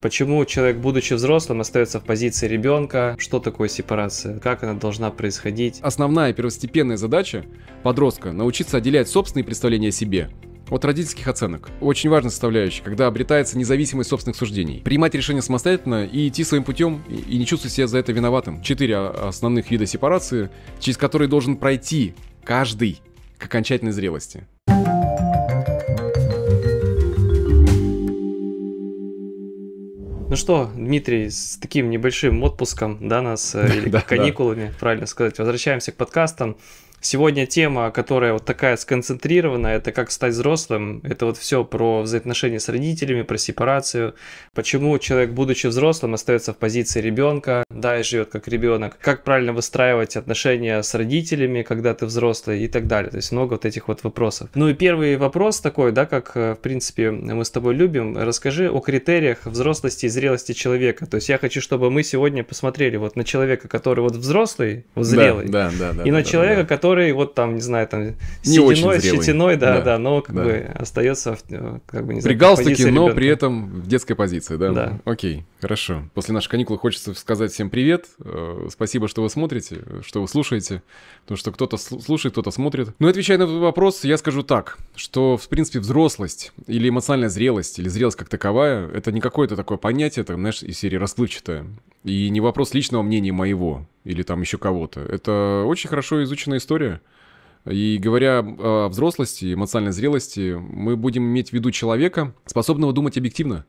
Почему человек, будучи взрослым, остается в позиции ребенка? Что такое сепарация? Как она должна происходить? Основная первостепенная задача подростка – научиться отделять собственные представления о себе от родительских оценок. Очень важная составляющая, когда обретается независимость собственных суждений. Принимать решения самостоятельно и идти своим путем, и не чувствовать себя за это виноватым. Четыре основных вида сепарации, через которые должен пройти каждый к окончательной зрелости. Ну что, Дмитрий, с таким небольшим отпуском, да, нас, э, или каникулами, правильно сказать, возвращаемся к подкастам. Сегодня тема, которая вот такая сконцентрированная, это как стать взрослым. Это вот все про взаимоотношения с родителями, про сепарацию. Почему человек, будучи взрослым, остается в позиции ребенка, да, и живет как ребенок. Как правильно выстраивать отношения с родителями, когда ты взрослый и так далее. То есть много вот этих вот вопросов. Ну и первый вопрос такой, да, как, э, в принципе, мы с тобой любим. Расскажи о критериях взрослости и зрелости человека. То есть я хочу, чтобы мы сегодня посмотрели вот на человека, который вот взрослый, вот зрелый, да, да, да, и да, на да, человека, да. который который вот там, не знаю, там сединой, щетиной, да, да, да, но как да. бы остается э, как бы не знаю, При галстуке, но при этом в детской позиции, да? Да. Окей, хорошо. После наших каникул хочется сказать всем привет. Э, спасибо, что вы смотрите, что вы слушаете, потому что кто-то слушает, кто-то смотрит. Ну отвечая на этот вопрос, я скажу так, что, в принципе, взрослость или эмоциональная зрелость, или зрелость как таковая, это не какое-то такое понятие, там, знаешь, из серии расплывчатое. И не вопрос личного мнения моего или там еще кого-то. Это очень хорошо изученная история. И говоря о взрослости, эмоциональной зрелости, мы будем иметь в виду человека, способного думать объективно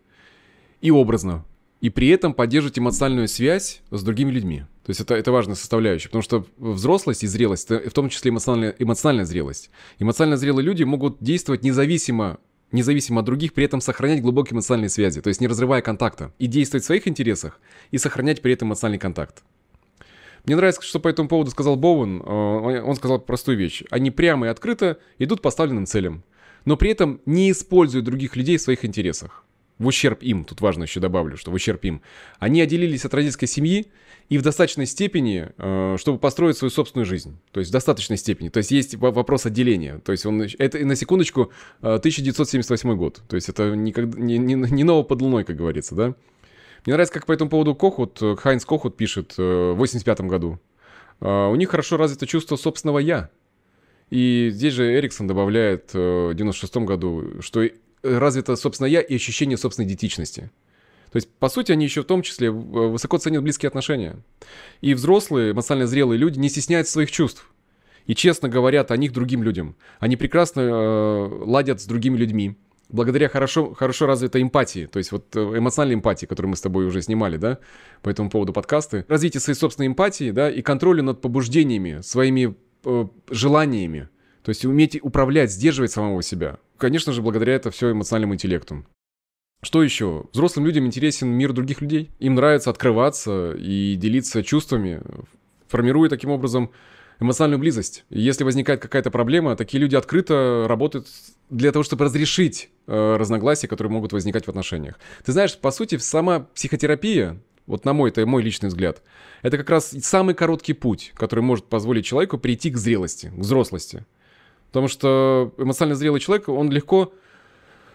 и образно, и при этом поддерживать эмоциональную связь с другими людьми. То есть это, это важная составляющая, потому что взрослость и зрелость, в том числе эмоциональная, эмоциональная зрелость. Эмоционально зрелые люди могут действовать независимо независимо от других, при этом сохранять глубокие эмоциональные связи, то есть не разрывая контакта, и действовать в своих интересах, и сохранять при этом эмоциональный контакт. Мне нравится, что по этому поводу сказал Боуэн. Э, он сказал простую вещь. Они прямо и открыто идут поставленным целям, но при этом не используют других людей в своих интересах в ущерб им, тут важно еще добавлю, что в ущерб им, они отделились от родительской семьи и в достаточной степени, э, чтобы построить свою собственную жизнь. То есть в достаточной степени. То есть есть вопрос отделения. То есть он, это на секундочку 1978 э, год. То есть это никогда, не, не, не ново под луной, как говорится, да? Мне нравится, как по этому поводу Кохут, э, Хайнс Кохут пишет в 85 году. У них хорошо развито чувство собственного «я». И здесь же Эриксон добавляет в 96 году, что Э, развито, собственно, я и ощущение собственной детичности. То есть, по сути, они еще в том числе э, высоко ценят близкие отношения. И взрослые, эмоционально зрелые люди не стесняются своих чувств. И честно говорят о них другим людям. Они прекрасно э, ладят с другими людьми. Благодаря хорошо, хорошо развитой эмпатии, то есть вот э, эмоциональной эмпатии, которую мы с тобой уже снимали, да, по этому поводу подкасты. Развитие своей собственной эмпатии, да, и контролю над побуждениями, своими э, желаниями. То есть уметь управлять, сдерживать самого себя конечно же, благодаря это все эмоциональному интеллекту. Что еще? Взрослым людям интересен мир других людей. Им нравится открываться и делиться чувствами, формируя таким образом эмоциональную близость. И если возникает какая-то проблема, такие люди открыто работают для того, чтобы разрешить э, разногласия, которые могут возникать в отношениях. Ты знаешь, по сути, сама психотерапия, вот на мой, это мой личный взгляд, это как раз самый короткий путь, который может позволить человеку прийти к зрелости, к взрослости. Потому что эмоционально зрелый человек, он легко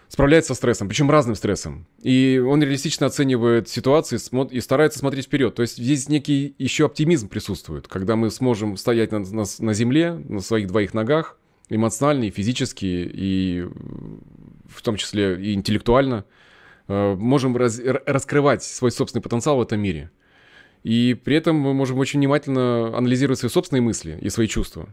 справляется со стрессом, причем разным стрессом. И он реалистично оценивает ситуации и старается смотреть вперед. То есть здесь некий еще оптимизм присутствует, когда мы сможем стоять на, на, на земле, на своих двоих ногах, эмоционально и физически, и в том числе и интеллектуально, э, можем раз, раскрывать свой собственный потенциал в этом мире. И при этом мы можем очень внимательно анализировать свои собственные мысли и свои чувства.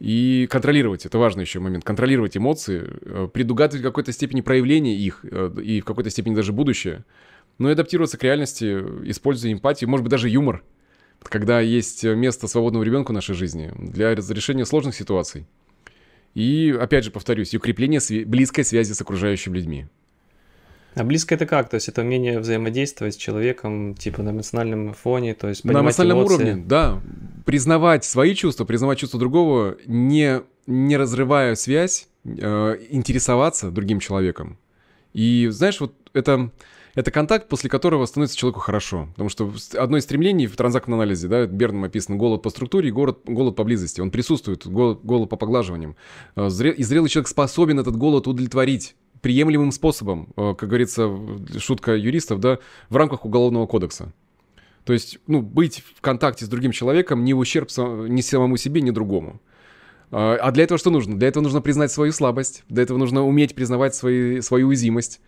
И контролировать, это важный еще момент, контролировать эмоции, э, предугадывать в какой-то степени проявление их э, и в какой-то степени даже будущее, но и адаптироваться к реальности, используя эмпатию, может быть, даже юмор, когда есть место свободному ребенку в нашей жизни для разрешения сложных ситуаций. И, опять же, повторюсь, укрепление св- близкой связи с окружающими людьми. А близко это как? То есть это умение взаимодействовать с человеком, типа на эмоциональном фоне, то есть На эмоциональном эмоции. уровне, да. Признавать свои чувства, признавать чувства другого, не, не разрывая связь, э, интересоваться другим человеком. И знаешь, вот это, это контакт, после которого становится человеку хорошо. Потому что одно из стремлений в транзактном анализе, да, Берном описано, голод по структуре и голод, голод по близости. Он присутствует, голод, голод по поглаживаниям. Э, и зрелый человек способен этот голод удовлетворить приемлемым способом, э, как говорится, шутка юристов, да, в рамках уголовного кодекса. То есть, ну, быть в контакте с другим человеком не в ущерб ни самому себе, ни другому. А, а для этого что нужно? Для этого нужно признать свою слабость, для этого нужно уметь признавать свои, свою уязвимость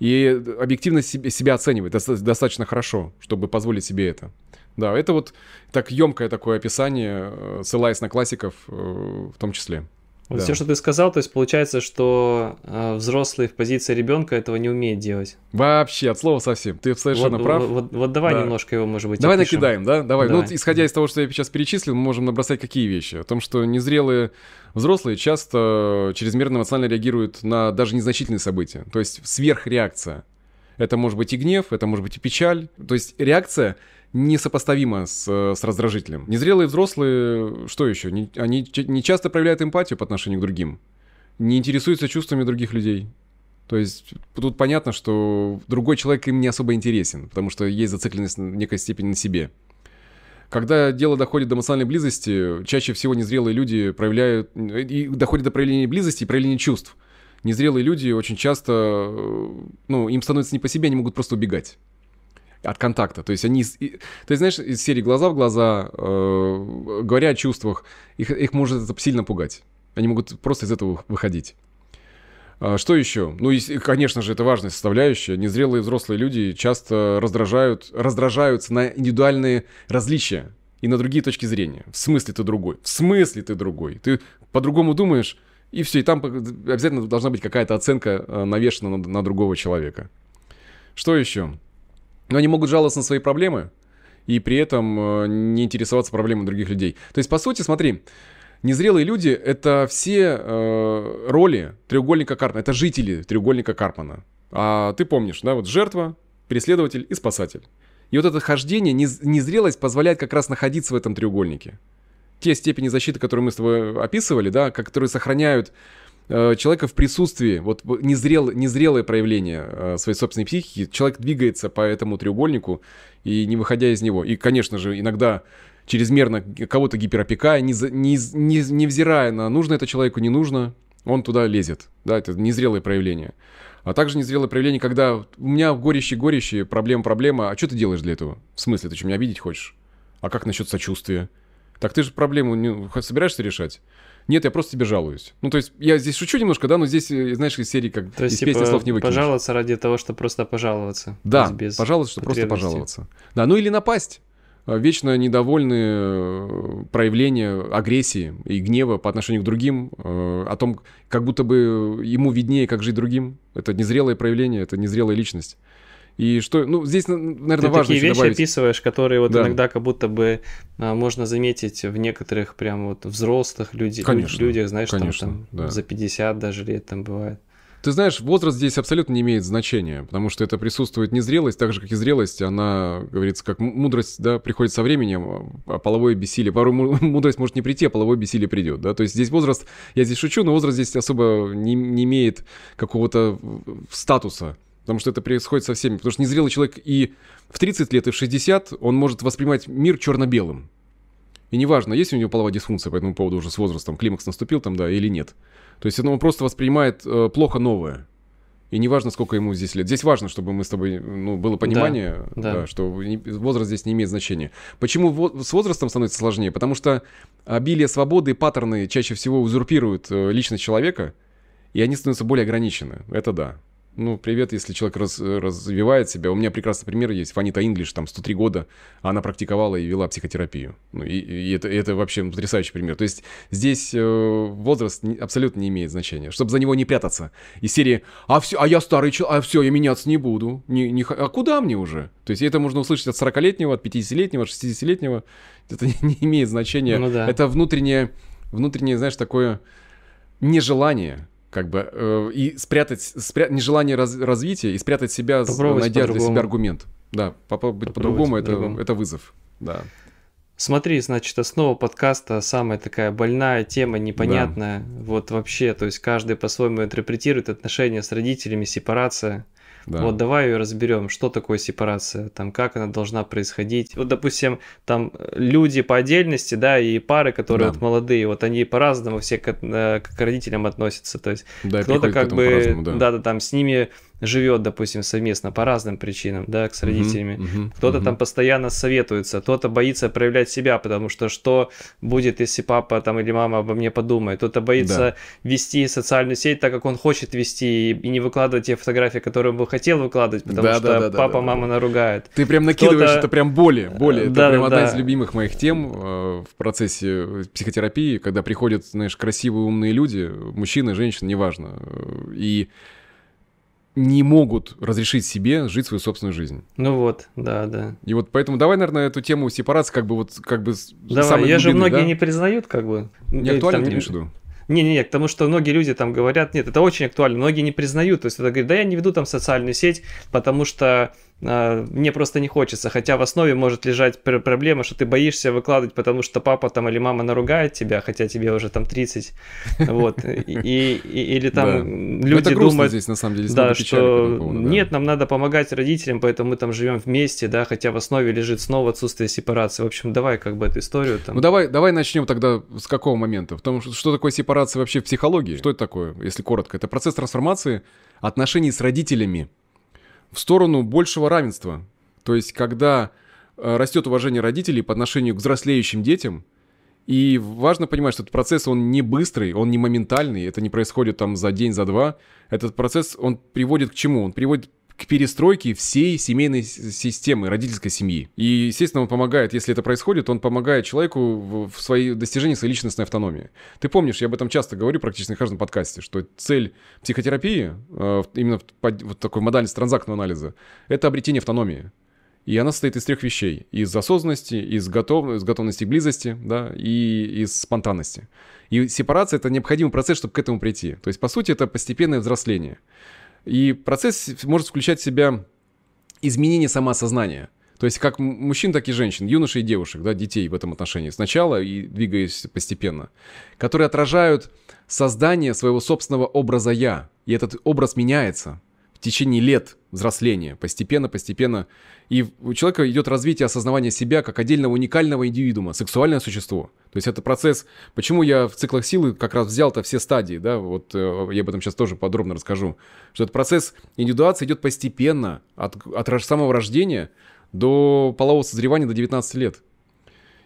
и э, объективно себе, себя оценивать достаточно хорошо, чтобы позволить себе это. Да, это вот так емкое такое описание, э, ссылаясь на классиков в том числе. Вот да. Все, что ты сказал, то есть получается, что э, взрослый в позиции ребенка этого не умеет делать. Вообще, от слова совсем. Ты совершенно вот, прав. Вот, вот, вот давай да. немножко его, может быть, Давай опишем. накидаем, да? Давай. давай. Ну, вот, исходя из того, что я сейчас перечислил, мы можем набросать какие вещи? О том, что незрелые взрослые часто чрезмерно эмоционально реагируют на даже незначительные события. То есть сверхреакция. Это может быть и гнев, это может быть и печаль. То есть реакция — несопоставимо с, с раздражителем. Незрелые взрослые, что еще, не, они не часто проявляют эмпатию по отношению к другим, не интересуются чувствами других людей. То есть тут понятно, что другой человек им не особо интересен, потому что есть зацикленность в некой степени на себе. Когда дело доходит до эмоциональной близости, чаще всего незрелые люди проявляют... И доходит до проявления близости и проявления чувств. Незрелые люди очень часто... Э, ну, им становится не по себе, они могут просто убегать от контакта. То есть они, то есть знаешь, из серии глаза в глаза, э, говоря о чувствах, их, их может это сильно пугать. Они могут просто из этого выходить. А что еще? Ну, и, конечно же, это важная составляющая. Незрелые взрослые люди часто раздражают, раздражаются на индивидуальные различия и на другие точки зрения. В смысле ты другой? В смысле ты другой? Ты по-другому думаешь, и все, и там обязательно должна быть какая-то оценка э, навешена на, на другого человека. Что еще? Но они могут жаловаться на свои проблемы и при этом э, не интересоваться проблемами других людей. То есть, по сути, смотри, Незрелые люди — это все э, роли треугольника Карпмана, это жители треугольника Карпмана. А ты помнишь, да, вот жертва, преследователь и спасатель. И вот это хождение, незрелость позволяет как раз находиться в этом треугольнике. Те степени защиты, которые мы с тобой описывали, да, которые сохраняют Э, человека в присутствии, вот незрел, незрелое проявление э, своей собственной психики, человек двигается по этому треугольнику и не выходя из него. И, конечно же, иногда чрезмерно кого-то гиперопекая, не, не, невзирая на нужно это человеку, не нужно, он туда лезет. Да, это незрелое проявление. А также незрелое проявление, когда у меня горище-горище, проблема-проблема, а что ты делаешь для этого? В смысле, ты что, меня обидеть хочешь? А как насчет сочувствия? Так ты же проблему не собираешься решать? Нет, я просто тебе жалуюсь. Ну, то есть, я здесь шучу немножко, да, но здесь, э, знаешь, из серии как то есть, из типа, песни слов не выкинешь. пожаловаться ради того, чтобы просто пожаловаться. Да, без пожаловаться, чтобы просто пожаловаться. Да, ну или напасть э, вечно недовольные э, проявления агрессии и гнева по отношению к другим, о том, как будто бы ему виднее, как жить другим. Это незрелое проявление, это незрелая личность. И что, ну, здесь, наверное, Ты важно такие вещи добавить. описываешь, которые вот да. иногда как будто бы а, можно заметить в некоторых прям вот взрослых людей, конечно, людях, знаешь, конечно, там, там да. за 50 даже лет там бывает. Ты знаешь, возраст здесь абсолютно не имеет значения, потому что это присутствует незрелость, так же, как и зрелость, она, говорится, как мудрость, да, приходит со временем, а, а половое бессилие, порой мудрость может не прийти, а половое бессилие придет, да, то есть здесь возраст, я здесь шучу, но возраст здесь особо не, не имеет какого-то э, статуса, Потому что это происходит со всеми. Потому что незрелый человек и в 30 лет, и в 60 он может воспринимать мир черно-белым. И неважно, есть у него половая дисфункция по этому поводу уже с возрастом, климакс наступил там, да, или нет. То есть ну, он просто воспринимает э, плохо новое. И неважно, сколько ему здесь лет. Здесь важно, чтобы мы с тобой, ну, было понимание, да, да. Да, что возраст здесь не имеет значения. Почему с возрастом становится сложнее? Потому что обилие свободы и паттерны чаще всего узурпируют э, личность человека, и они становятся более ограничены. Это да. Ну, привет, если человек раз, развивает себя. У меня прекрасный пример есть. Фанита Инглиш, там, 103 года. Она практиковала и вела психотерапию. Ну, и, и это, это вообще потрясающий пример. То есть здесь э, возраст не, абсолютно не имеет значения. Чтобы за него не прятаться. Из серии «А, все, а я старый человек, а все, я меняться не буду». Не, не, а куда мне уже? То есть это можно услышать от 40-летнего, от 50-летнего, от 60-летнего. Это не, не имеет значения. Ну, да. Это внутреннее, внутреннее, знаешь, такое нежелание как бы э, и спрятать спря... нежелание раз... развития и спрятать себя, Попробовать найдя для себя аргумент. Да, попробовать по-другому это, это вызов. Да. Смотри, значит, основа подкаста самая такая больная тема, непонятная. Да. Вот вообще, то есть каждый по-своему интерпретирует отношения с родителями, сепарация да. Вот давай ее разберем, что такое сепарация, там, как она должна происходить. Вот, допустим, там э, люди по отдельности, да, и пары, которые да. вот молодые, вот они по-разному все к, э, к родителям относятся. То есть да, кто-то как бы, да. да, да, там с ними живет, допустим, совместно по разным причинам, да, с родителями. Uh-huh, uh-huh, кто-то uh-huh. там постоянно советуется, кто-то боится проявлять себя, потому что что будет, если папа там или мама обо мне подумает. Кто-то боится да. вести социальную сеть так, как он хочет вести, и не выкладывать те фотографии, которые он бы хотел выкладывать, потому да, что да, да, папа, да, да, мама да. наругает. Ты прям накидываешь, это прям боли, э, боли. Это да, прям да, одна да. из любимых моих тем э, в процессе психотерапии, когда приходят, знаешь, красивые умные люди, мужчины, женщины, неважно, э, и не могут разрешить себе жить свою собственную жизнь. Ну вот, да, да. И вот поэтому давай, наверное, эту тему сепарации как бы вот как бы... Давай, ее же многие да? не признают как бы. Не актуально, ты имеешь в виду? Не-не-не, к тому, что многие люди там говорят, нет, это очень актуально, многие не признают, то есть это говорит, да я не веду там социальную сеть, потому что а, мне просто не хочется. Хотя в основе может лежать проблема, что ты боишься выкладывать, потому что папа там или мама наругает тебя, хотя тебе уже там 30. Вот. И, и, или там да. Ну, люди это думают... здесь, на самом деле, да, что да. нет, нам надо помогать родителям, поэтому мы там живем вместе, да, хотя в основе лежит снова отсутствие сепарации. В общем, давай как бы эту историю там... Ну давай, давай начнем тогда с какого момента? Потому что что такое сепарация вообще в психологии? Что это такое, если коротко? Это процесс трансформации отношений с родителями в сторону большего равенства. То есть, когда э, растет уважение родителей по отношению к взрослеющим детям, и важно понимать, что этот процесс, он не быстрый, он не моментальный, это не происходит там за день, за два. Этот процесс, он приводит к чему? Он приводит к перестройке всей семейной системы, родительской семьи. И, естественно, он помогает, если это происходит, он помогает человеку в, в свои достижении своей личностной автономии. Ты помнишь, я об этом часто говорю практически на каждом подкасте, что цель психотерапии, э, именно вот такой модальность транзактного анализа, это обретение автономии. И она состоит из трех вещей. Из осознанности, из, готов... из готовности к близости, да, и из спонтанности. И сепарация — это необходимый процесс, чтобы к этому прийти. То есть, по сути, это постепенное взросление. И процесс может включать в себя изменение самосознания. То есть как мужчин, так и женщин, юношей и девушек, да, детей в этом отношении сначала и двигаясь постепенно, которые отражают создание своего собственного образа «я». И этот образ меняется в течение лет, взросление, постепенно, постепенно. И у человека идет развитие осознавания себя как отдельного уникального индивидуума, сексуальное существо. То есть это процесс, почему я в циклах силы как раз взял-то все стадии, да, вот э, я об этом сейчас тоже подробно расскажу, что этот процесс индивидуации идет постепенно, от, от самого рождения до полового созревания, до 19 лет.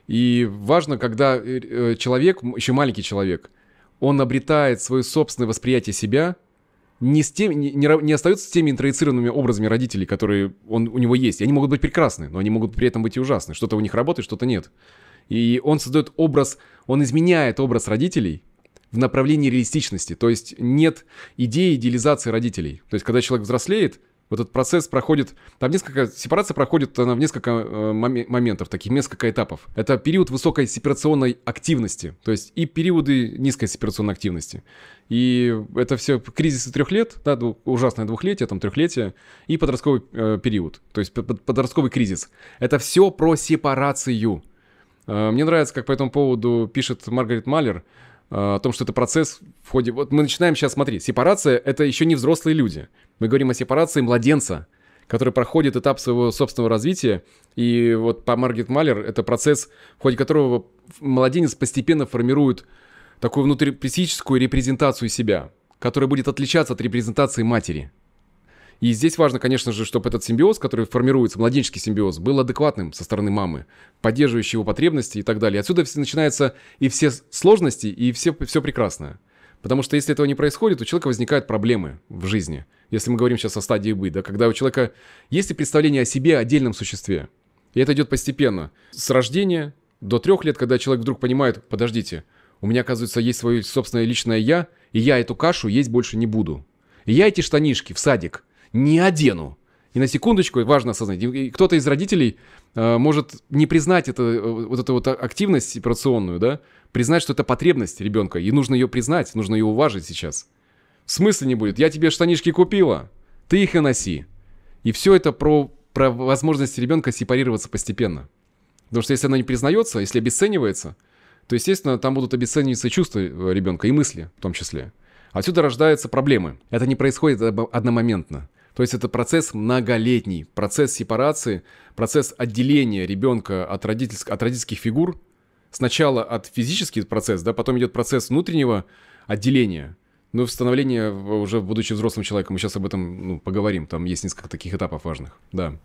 И важно, когда э, человек, еще маленький человек, он обретает свое собственное восприятие себя – не, с тем, не, не, не остаются с теми интроицированными образами родителей, которые он, у него есть. И они могут быть прекрасны, но они могут при этом быть и ужасны. Что-то у них работает, что-то нет. И он создает образ, он изменяет образ родителей в направлении реалистичности. То есть нет идеи идеализации родителей. То есть когда человек взрослеет, вот этот процесс проходит, там несколько, сепарация проходит она э, в несколько э, моментов, таких несколько этапов. Это период высокой сепарационной активности, то есть и периоды низкой сепарационной активности. И это все кризисы трех лет, да, ужасное двухлетие, там трехлетие, и подростковый э, период, то есть подростковый кризис. Это все про сепарацию. Э, мне нравится, как по этому поводу пишет Маргарет Малер. Э, о том, что это процесс в ходе... Вот мы начинаем сейчас, смотри, сепарация — это еще не взрослые люди. Мы говорим о сепарации младенца, который проходит этап своего собственного развития. И вот по Маргет Малер это процесс, в ходе которого младенец постепенно формирует такую внутрипсихическую репрезентацию себя, которая будет отличаться от репрезентации матери. И здесь важно, конечно же, чтобы этот симбиоз, который формируется, младенческий симбиоз, был адекватным со стороны мамы, поддерживающий его потребности и так далее. Отсюда все начинается и все сложности, и все, все прекрасное. Потому что если этого не происходит, у человека возникают проблемы в жизни. Если мы говорим сейчас о стадии бы, да, когда у человека есть и представление о себе, отдельном существе. И это идет постепенно. С рождения до трех лет, когда человек вдруг понимает, подождите, у меня, оказывается, есть свое собственное личное «я», и я эту кашу есть больше не буду. И я эти штанишки в садик – не одену. И на секундочку, важно осознать, кто-то из родителей э, может не признать это, э, вот эту вот активность операционную, да, признать, что это потребность ребенка, и нужно ее признать, нужно ее уважить сейчас. смысла не будет? Я тебе штанишки купила, ты их и носи. И все это про, про возможность ребенка сепарироваться постепенно. Потому что если она не признается, если обесценивается, то, естественно, там будут обесцениваться чувства э, ребенка, и мысли в том числе. Отсюда рождаются проблемы. Это не происходит одномоментно. То есть это процесс многолетний, процесс сепарации, процесс отделения ребенка от, родительск, от родительских фигур. Сначала от физический процесс, да, потом идет процесс внутреннего отделения, ну, становление уже будучи взрослым человеком. Мы сейчас об этом ну, поговорим, там есть несколько таких этапов важных, да.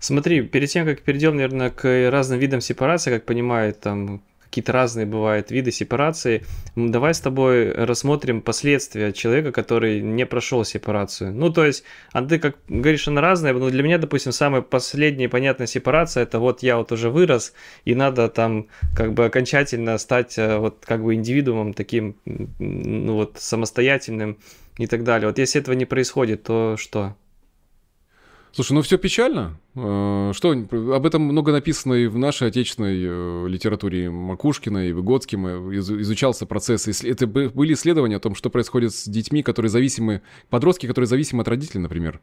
Смотри, перед тем, как перейдем, наверное, к разным видам сепарации, как понимает там какие-то разные бывают виды сепарации. Давай с тобой рассмотрим последствия человека, который не прошел сепарацию. Ну, то есть, а ты как говоришь, она разная, но для меня, допустим, самая последняя понятная сепарация, это вот я вот уже вырос, и надо там как бы окончательно стать э, вот как бы индивидуумом таким, ну вот, самостоятельным и так далее. Вот если этого не происходит, то что? Слушай, ну все печально. Э, что, об этом много написано и в нашей отечественной э, литературе Макушкина и Выгодским. Э, изучался процесс. Это были исследования о том, что происходит с детьми, которые зависимы, подростки, которые зависимы от родителей, например.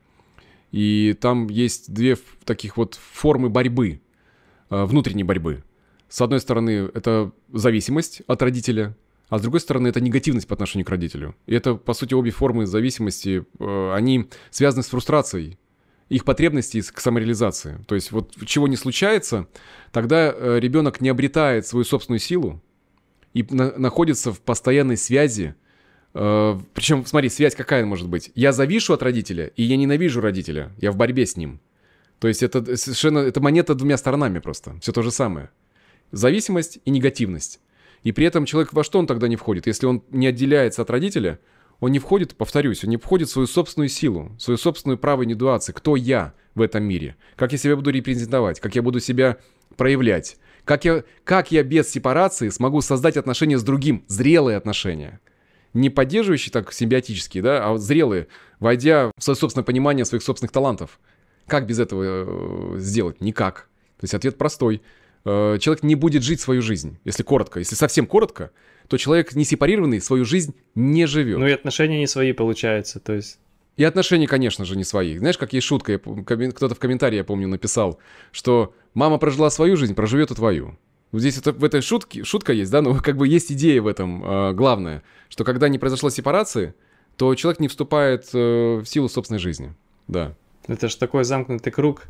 И там есть две таких вот формы борьбы, внутренней борьбы. С одной стороны, это зависимость от родителя, а с другой стороны, это негативность по отношению к родителю. И это, по сути, обе формы зависимости, они связаны с фрустрацией их потребностей к самореализации. То есть вот чего не случается, тогда э, ребенок не обретает свою собственную силу и на- находится в постоянной связи. Э- причем, смотри, связь какая может быть? Я завишу от родителя, и я ненавижу родителя. Я в борьбе с ним. То есть это совершенно... Это монета двумя сторонами просто. Все то же самое. Зависимость и негативность. И при этом человек во что он тогда не входит? Если он не отделяется от родителя – он не входит, повторюсь, он не входит в свою собственную силу, свою собственную правую индивидуации, кто я в этом мире, как я себя буду репрезентовать, как я буду себя проявлять, как я, как я без сепарации смогу создать отношения с другим, зрелые отношения, не поддерживающие так симбиотические, да, а зрелые, войдя в свое собственное понимание своих собственных талантов. Как без этого э, сделать? Никак. То есть ответ простой. Э, человек не будет жить свою жизнь, если коротко. Если совсем коротко – то человек не сепарированный свою жизнь не живет. Ну и отношения не свои, получаются, то есть... И отношения, конечно же, не свои. Знаешь, как есть шутка, кто-то в комментарии, я помню, написал, что мама прожила свою жизнь, проживет и твою. Здесь это, в этой шутке, шутка есть, да, но как бы есть идея в этом э, а, главное, что когда не произошла сепарации, то человек не вступает э, в силу собственной жизни, да. Это же такой замкнутый круг,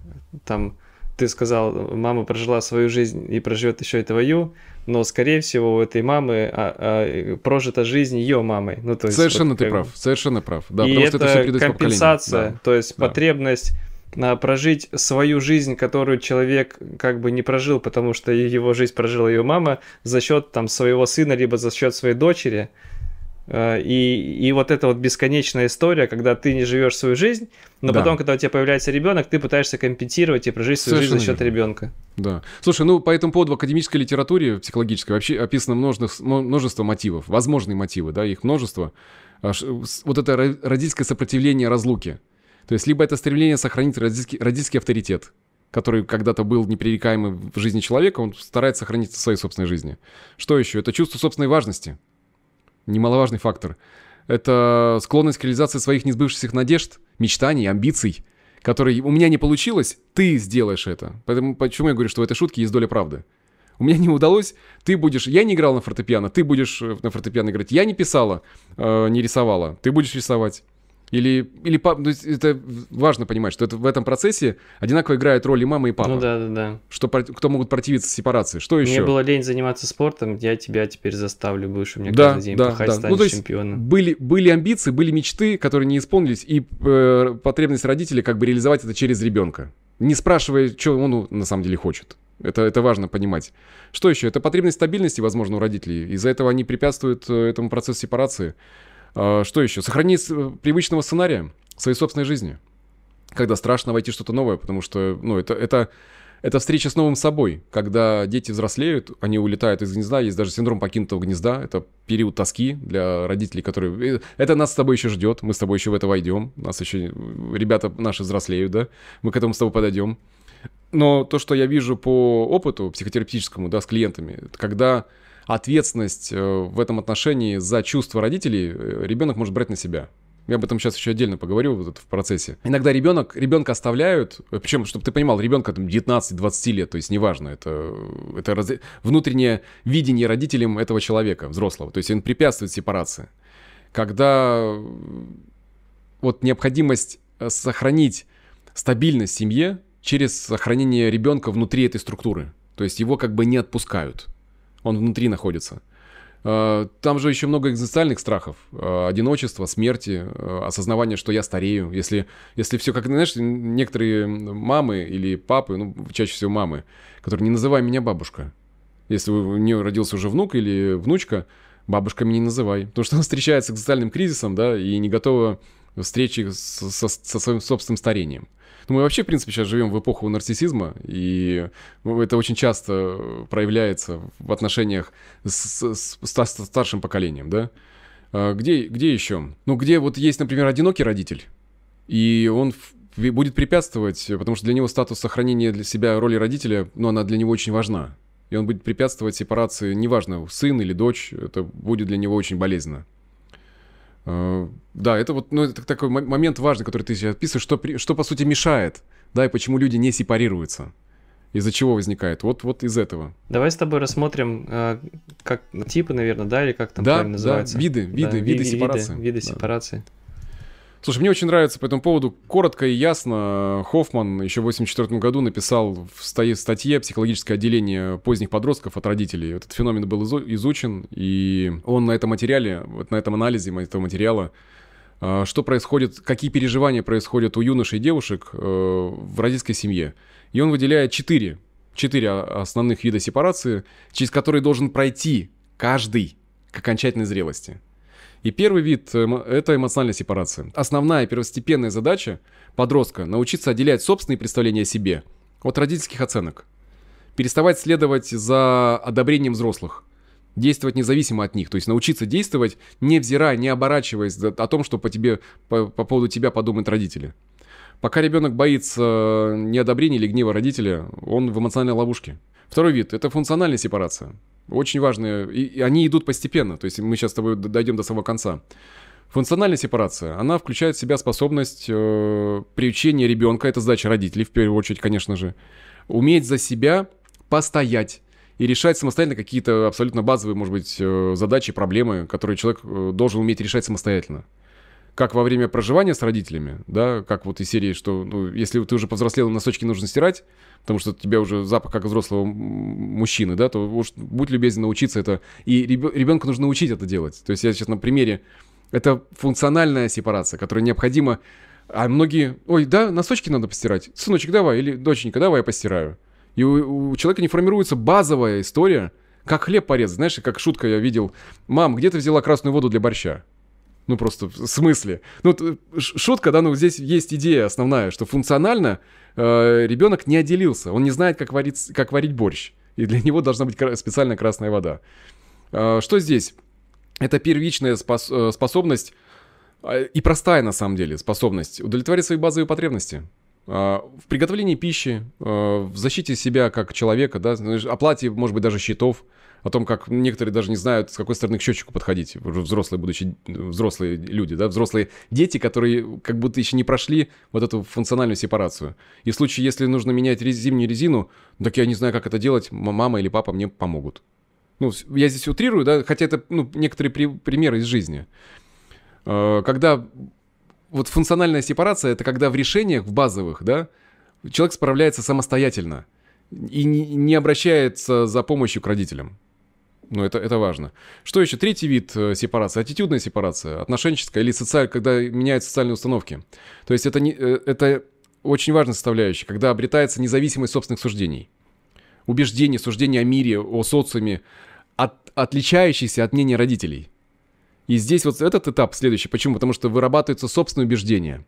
там ты сказал, мама прожила свою жизнь и проживет еще и твою, но, скорее всего, у этой мамы а, а, прожита жизнь ее мамой. Ну, то есть, совершенно вот, ты прав, совершенно прав. Да, и это, это компенсация, да. то есть да. потребность а, прожить свою жизнь, которую человек как бы не прожил, потому что его жизнь прожила ее мама за счет там своего сына либо за счет своей дочери. Э, и, и вот эта вот бесконечная история, когда ты не живешь свою жизнь, но да. потом, когда у тебя появляется ребенок, ты пытаешься компенсировать и прожить свою Совершенно жизнь за счет ребенка. Да. Слушай, ну по этому поводу в академической литературе, психологической, вообще описано множество, множество мотивов, возможные мотивы, да, их множество. А вот это родительское сопротивление разлуки. То есть либо это стремление сохранить родительский, родительский авторитет, который когда-то был непререкаемым в жизни человека, он старается сохранить в своей собственной жизни. Что еще? Это чувство собственной важности – немаловажный фактор. Это склонность к реализации своих несбывшихся надежд, мечтаний, амбиций, которые у меня не получилось, ты сделаешь это. Поэтому почему я говорю, что в этой шутке есть доля правды? У меня не удалось, ты будешь... Я не играл на фортепиано, ты будешь э, на фортепиано играть. Я не писала, э, не рисовала, ты будешь рисовать. Или, или пап, то ну, это важно понимать, что это в этом процессе одинаково играют роли мама и папа. Ну да, да, да. Что, кто могут противиться сепарации. Что еще? Мне было лень заниматься спортом, я тебя теперь заставлю, будешь у меня да, каждый день да, пахать, да. станешь ну, то есть чемпионом. Были, были амбиции, были мечты, которые не исполнились, и э, потребность родителей как бы реализовать это через ребенка. Не спрашивая, что он на самом деле хочет. Это, это важно понимать. Что еще? Это потребность стабильности, возможно, у родителей. Из-за этого они препятствуют э, этому процессу сепарации. А, что еще? Сохранить э, привычного сценария своей собственной жизни. Когда страшно войти что-то новое, потому что, ну, это, это, это встреча с новым собой. Когда дети взрослеют, они улетают из гнезда, есть даже синдром покинутого гнезда. Это период тоски для родителей, которые... Э, это нас с тобой еще ждет, мы с тобой еще в это войдем. Нас еще... Э, ребята наши взрослеют, да? Мы к этому с тобой подойдем. Но то, что я вижу по опыту психотерапевтическому, да, с клиентами, это когда ответственность э, в этом отношении за чувства родителей э, ребенок может брать на себя. Я об этом сейчас еще отдельно поговорю вот это в процессе. Иногда ребенок, ребенка оставляют, э, причем, чтобы ты понимал, ребенка там 19-20 лет, то есть неважно, это, это раз... внутреннее видение родителям этого человека, взрослого, то есть он препятствует сепарации. Когда вот необходимость сохранить стабильность в семье через сохранение ребенка внутри этой структуры, то есть его как бы не отпускают – он внутри находится. Э, там же еще много экзистенциальных страхов. Э, одиночество, смерти, э, осознавание, что я старею. Если, если все как, знаешь, некоторые мамы или папы, ну, чаще всего мамы, которые не называй меня бабушка. Если у нее родился уже внук или внучка, бабушка меня не называй. Потому что она встречается с экзистенциальным кризисом, да, и не готова встречи со, со своим собственным старением мы вообще, в принципе, сейчас живем в эпоху нарциссизма, и это очень часто проявляется в отношениях с, с, с старшим поколением, да? А где, где еще? Ну, где вот есть, например, одинокий родитель, и он будет препятствовать, потому что для него статус сохранения для себя роли родителя, ну, она для него очень важна. И он будет препятствовать сепарации, неважно, сын или дочь, это будет для него очень болезненно. Э, да, это вот ну, это такой момент важный, который ты сейчас описываешь, что, что по сути мешает, да, и почему люди не сепарируются. Из-за чего возникает? Вот, вот из этого. Давай с тобой рассмотрим, э, как типы, наверное, да, или как там да, правильно да, называется. Виды, виды, да, виды, виды сепарации. Виды, виды да. сепарации. Слушай, мне очень нравится по этому поводу коротко и ясно. Хоффман еще в 84 году написал в статье «Психологическое отделение поздних подростков от родителей». Этот феномен был изучен, и он на этом материале, вот на этом анализе этого материала а, что происходит, какие переживания происходят у юношей и девушек э, в родительской семье. И он выделяет четыре, четыре а, основных вида сепарации, через которые должен пройти каждый к окончательной зрелости. И первый вид э, – это эмоциональная сепарация. Основная первостепенная задача подростка – научиться отделять собственные представления о себе от родительских оценок. Переставать следовать за одобрением взрослых. Действовать независимо от них. То есть научиться действовать, невзирая, не оборачиваясь о том, что по, тебе, по, по поводу тебя подумают родители. Пока ребенок боится э, неодобрения или гнева родителя, он в эмоциональной ловушке. Второй вид – это функциональная сепарация. Очень важные, и они идут постепенно, то есть мы сейчас с тобой дойдем до самого конца. Функциональная сепарация, она включает в себя способность э, приучения ребенка, это задача родителей в первую очередь, конечно же, уметь за себя постоять и решать самостоятельно какие-то абсолютно базовые, может быть, э, задачи, проблемы, которые человек э, должен уметь решать самостоятельно как во время проживания с родителями, да, как вот из серии, что ну, если ты уже повзрослел, носочки нужно стирать, потому что у тебя уже запах как взрослого мужчины, да, то уж будь любезен научиться это. И ребенку нужно учить это делать. То есть я сейчас на примере... Это функциональная сепарация, которая необходима... А многие... Ой, да, носочки надо постирать. Сыночек, давай, или доченька, давай я постираю. И у, у человека не формируется базовая история, как хлеб порезать. Знаешь, как шутка я видел. Мам, где ты взяла красную воду для борща? Ну просто в смысле? Ну э, шутка, да, но ну, здесь есть идея основная, что функционально э, ребенок не отделился, он не знает, как варить, как варить борщ, и для него должна быть специальная красная вода. Э, что здесь? Это первичная спос э, способность э, и простая на самом деле способность удовлетворить свои базовые потребности э, в приготовлении пищи, в защите себя как человека, да, оплате, может быть, даже счетов, о том, как некоторые даже не знают, с какой стороны к счетчику подходить, взрослые будучи, взрослые люди, да, взрослые дети, которые как будто еще не прошли вот эту функциональную сепарацию. И в случае, если нужно менять зимнюю резину, так я не знаю, как это делать, мама или папа мне помогут. Ну, я здесь утрирую, да, хотя это, ну, некоторые при, примеры из жизни. Э, когда вот функциональная сепарация, это когда в решениях, в базовых, да, человек справляется самостоятельно и не обращается за помощью к родителям. Ну, это, это важно. Что еще? Третий вид э, сепарации. Аттитюдная сепарация, отношенческая или социальная, когда меняют социальные установки. То есть это, не, э, это очень важная составляющая, когда обретается независимость собственных суждений. Убеждений, суждений о мире, о социуме, от, отличающиеся от мнения родителей. И здесь вот этот этап следующий. Почему? Потому что вырабатываются собственные убеждения,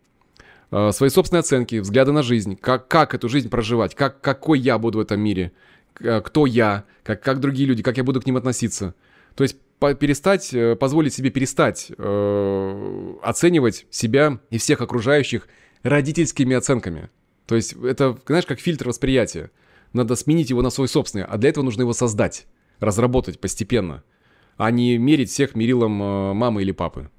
э, свои собственные оценки, взгляды на жизнь, как, как эту жизнь проживать, как, какой я буду в этом мире – Э, кто я, как, как другие люди, как я буду к ним относиться. То есть перестать, э, позволить себе перестать э, оценивать себя и всех окружающих родительскими оценками. То есть это, знаешь, как фильтр восприятия. Надо сменить его на свой собственный, а для этого нужно его создать, разработать постепенно, а не мерить всех мерилом э, мамы или папы.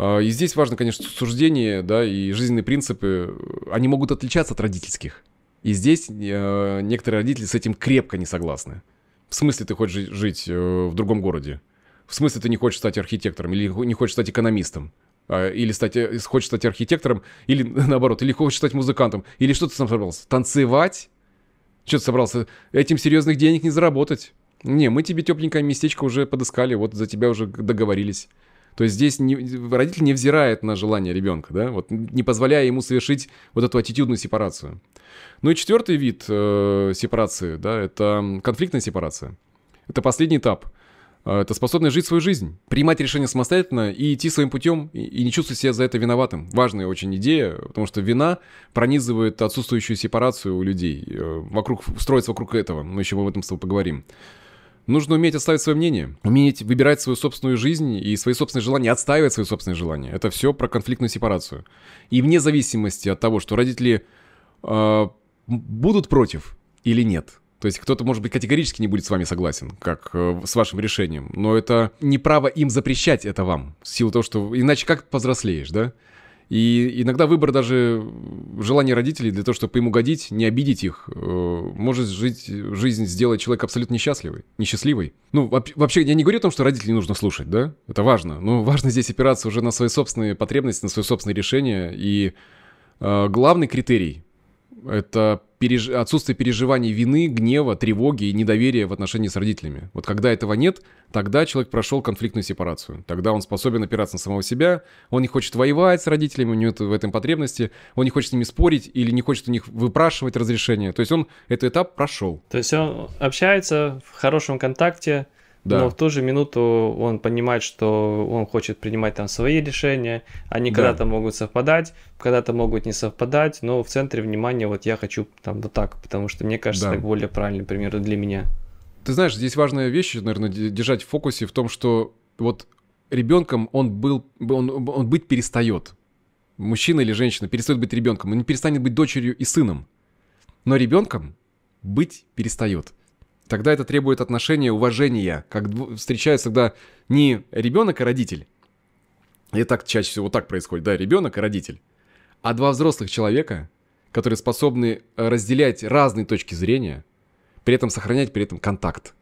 И здесь важно, конечно, суждение, да, и жизненные принципы, они могут отличаться от родительских. И здесь э, некоторые родители с этим крепко не согласны. В смысле ты хочешь жить э, в другом городе? В смысле ты не хочешь стать архитектором или не хочешь стать экономистом? Э, или стать, э, хочешь стать архитектором, или наоборот, или хочешь стать музыкантом, или что ты сам собрался? Танцевать? Что ты собрался? Этим серьезных денег не заработать. Не, мы тебе тепленькое местечко уже подыскали, вот за тебя уже договорились. То есть здесь не, родитель не взирает на желание ребенка, да, вот не позволяя ему совершить вот эту аттитюдную сепарацию. Ну и четвертый вид э, сепарации, да, это конфликтная сепарация. Это последний этап. Э, это способность жить свою жизнь, принимать решения самостоятельно и идти своим путем, и, не чувствовать себя за это виноватым. Важная очень идея, потому что вина пронизывает отсутствующую сепарацию у людей. Э, вокруг, строится вокруг этого, мы еще об этом с тобой поговорим. Нужно уметь оставить свое мнение, уметь выбирать свою собственную жизнь и свои собственные желания, отстаивать свои собственные желания. Это все про конфликтную сепарацию. И вне зависимости от того, что родители э, будут против или нет. То есть кто-то, может быть, категорически не будет с вами согласен, как э, с вашим решением. Но это не право им запрещать это вам. В силу того, что иначе как повзрослеешь, да? И иногда выбор даже желания родителей для того, чтобы им угодить, не обидеть их, э, может жить, жизнь сделать человека абсолютно несчастливый, несчастливой. Ну, вообще, я не говорю о том, что родителей нужно слушать, да? Это важно. Но важно здесь опираться уже на свои собственные потребности, на свои собственные решения. И э, главный критерий — это переж... отсутствие переживаний вины, гнева, тревоги и недоверия в отношении с родителями. Вот когда этого нет, тогда человек прошел конфликтную сепарацию. Тогда он способен опираться на самого себя, он не хочет воевать с родителями, у него в этом потребности, он не хочет с ними спорить или не хочет у них выпрашивать разрешение. То есть он этот этап прошел. То есть он общается в хорошем контакте, да. Но в ту же минуту он понимает, что он хочет принимать там свои решения, они да. когда-то могут совпадать, когда-то могут не совпадать, но в центре внимания вот я хочу там вот так, потому что мне кажется, да. так более правильный пример для меня. Ты знаешь, здесь важная вещь, наверное, держать в фокусе в том, что вот ребенком он был, он, он быть перестает. Мужчина или женщина перестает быть ребенком, он не перестанет быть дочерью и сыном. Но ребенком быть перестает. Тогда это требует отношения, уважения, как встречается тогда не ребенок и а родитель. И так чаще всего так происходит, да, ребенок и родитель. А два взрослых человека, которые способны э, разделять разные точки зрения, при этом сохранять при этом контакт.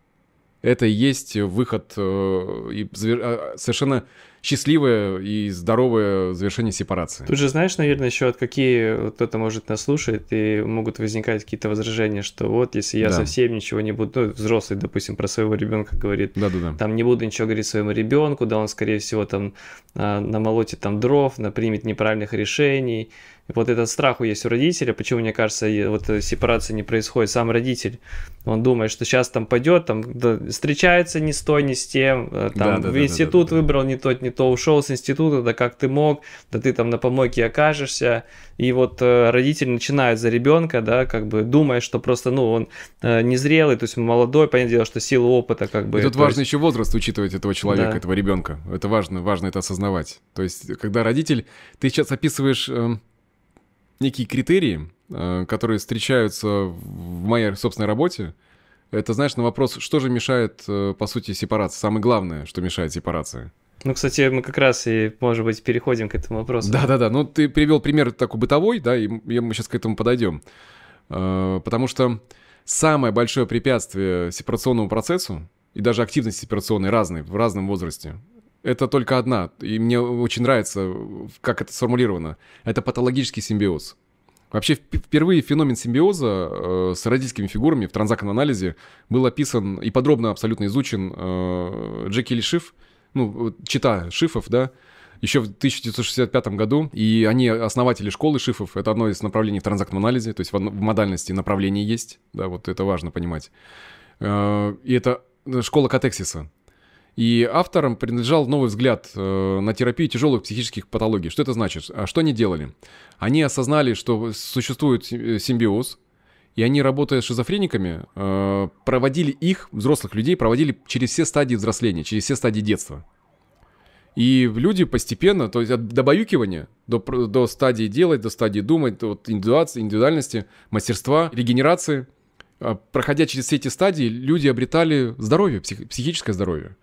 Это и есть выход э, и э, совершенно счастливое и здоровое завершение сепарации. Тут же знаешь, наверное, еще от какие э, кто-то, может, нас слушает, и могут возникать какие-то возражения, что вот если я да. совсем ничего не буду, ну, взрослый, допустим, про своего ребенка говорит, да, да, да. там не буду ничего говорить своему ребенку, да, он, скорее всего, там а, на молоте там дров, на примет неправильных решений, вот этот страх есть у родителя, почему, мне кажется, вот э, сепарация не происходит, сам родитель, он думает, что сейчас там пойдет, там да, встречается не с той, не с тем, э, там да, да, в институт да, да, да. выбрал не тот, не не то ушел с института, да как ты мог, да ты там на помойке окажешься. И вот э, родители начинают за ребенка, да, как бы думая, что просто, ну, он э, незрелый, то есть молодой, понятное дело, что сила опыта как бы... И тут важно есть... еще возраст учитывать этого человека, да. этого ребенка. Это важно, важно это осознавать. То есть, когда родитель... Ты сейчас описываешь э, некие критерии, э, которые встречаются в моей собственной работе, это, знаешь, на вопрос, что же мешает, э, по сути, сепарации? Самое главное, что мешает сепарации. Ну, кстати, мы как раз и, может быть, переходим к этому вопросу. Да-да-да, ну ты привел пример такой бытовой, да, и мы сейчас к этому подойдем. Э, потому что самое большое препятствие сепарационному процессу и даже активность сепарационной разные в разном возрасте, это только одна, и мне очень нравится, как это сформулировано. Это патологический симбиоз. Вообще впервые феномен симбиоза э, с родительскими фигурами в транзактном анализе был описан и подробно абсолютно изучен э, Джеки Лишив – ну, чита Шифов, да, еще в 1965 году, и они основатели школы шифов, это одно из направлений в транзактном анализе, то есть в, в модальности направление есть, да, вот это важно понимать. Э, и это э, школа катексиса. И авторам принадлежал новый взгляд э, на терапию тяжелых психических патологий. Что это значит? А что они делали? Они осознали, что существует симбиоз, и они, работая с шизофрениками, э, проводили их, взрослых людей, проводили через все стадии взросления, через все стадии детства. И люди постепенно, то есть от добаюкивания до, до стадии делать, до стадии думать, от индивидуации, индивидуальности, мастерства, регенерации, э, проходя через все эти стадии, люди обретали здоровье, псих, психическое здоровье.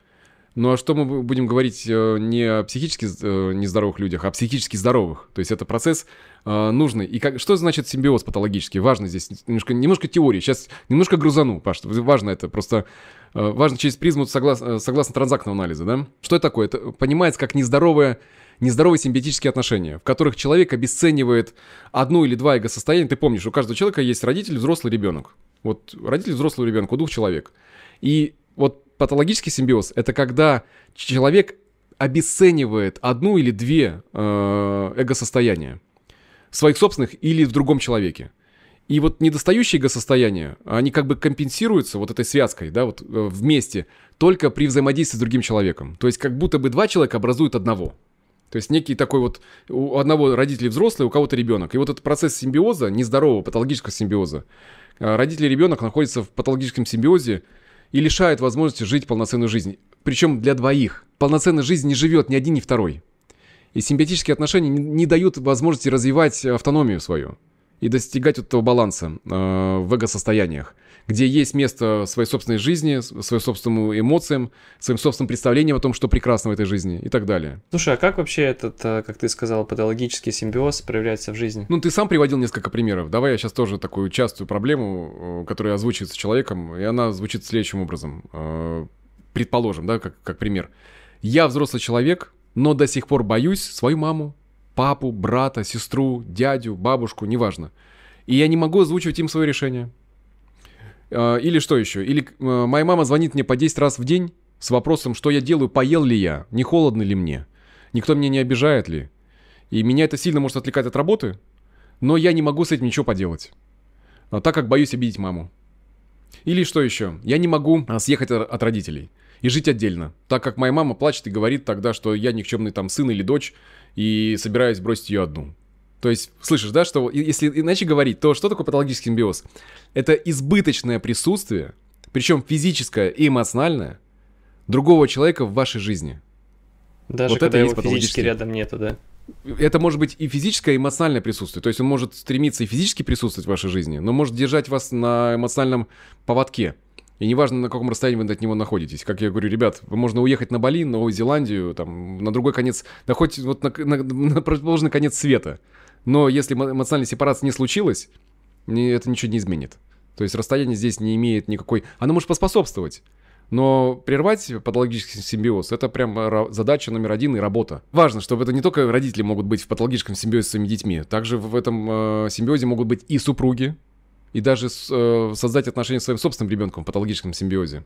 Ну а что мы будем говорить э, не о психически э, нездоровых людях, а о психически здоровых? То есть это процесс э, нужный. И как, что значит симбиоз патологический? Важно здесь немножко, немножко теории. Сейчас немножко грузану, Паш. Важно это просто... Э, важно через призму соглас, согласно транзактного анализа, да? Что это такое? Это понимается как нездоровое нездоровые симбиотические отношения, в которых человек обесценивает одну или два эго-состояния. Ты помнишь, у каждого человека есть родитель, взрослый ребенок. Вот родитель, взрослый ребенок, у двух человек. И вот патологический симбиоз — это когда человек обесценивает одну или две э, эго-состояния своих собственных или в другом человеке. И вот недостающие эго-состояния, они как бы компенсируются вот этой связкой, да, вот э, вместе, только при взаимодействии с другим человеком. То есть как будто бы два человека образуют одного. То есть некий такой вот, у одного родители взрослые, у кого-то ребенок. И вот этот процесс симбиоза, нездорового, патологического симбиоза, э, родители ребенок находятся в патологическом симбиозе, и лишают возможности жить полноценную жизнь. Причем для двоих. Полноценная жизнь не живет ни один, ни второй. И симбиотические отношения не дают возможности развивать автономию свою и достигать вот этого баланса э, в эго-состояниях где есть место своей собственной жизни, своим собственным эмоциям, своим собственным представлениям о том, что прекрасно в этой жизни и так далее. Слушай, а как вообще этот, э, как ты сказал, патологический симбиоз проявляется в жизни? Ну, ты сам приводил несколько примеров. Давай я сейчас тоже такую частую проблему, э, которая озвучивается человеком, и она звучит следующим образом. Э, предположим, да, как, как пример. Я взрослый человек, но до сих пор боюсь свою маму, папу, брата, сестру, дядю, бабушку, неважно. И я не могу озвучивать им свое решение. А, или что еще? Или э, моя мама звонит мне по 10 раз в день с вопросом, что я делаю, поел ли я, не холодно ли мне, никто меня не обижает ли. И меня это сильно может отвлекать от работы, но я не могу с этим ничего поделать, а, так как боюсь обидеть маму. Или что еще? Я не могу а, съехать от родителей и жить отдельно, так как моя мама плачет и говорит тогда, что я никчемный там сын или дочь, и собираюсь бросить ее одну. То есть, слышишь, да, что если иначе говорить, то что такое патологический симбиоз? Это избыточное присутствие, причем физическое и эмоциональное, другого человека в вашей жизни. Даже вот когда это его физически рядом нету, да? Это может быть и физическое, и эмоциональное присутствие. То есть он может стремиться и физически присутствовать в вашей жизни, но может держать вас на эмоциональном поводке. И неважно, на каком расстоянии вы от него находитесь. Как я говорю, ребят, вы можно уехать на Бали, на Новую Зеландию, там, на другой конец, да хоть вот на, на, на противоположный конец света. Но если эмоциональная сепарация не случилось, это ничего не изменит. То есть расстояние здесь не имеет никакой... Оно может поспособствовать. Но прервать патологический симбиоз – это прям задача номер один и работа. Важно, чтобы это не только родители могут быть в патологическом симбиозе с своими детьми, также в этом э, симбиозе могут быть и супруги, и даже э, создать отношения с своим собственным ребенком в патологическом симбиозе.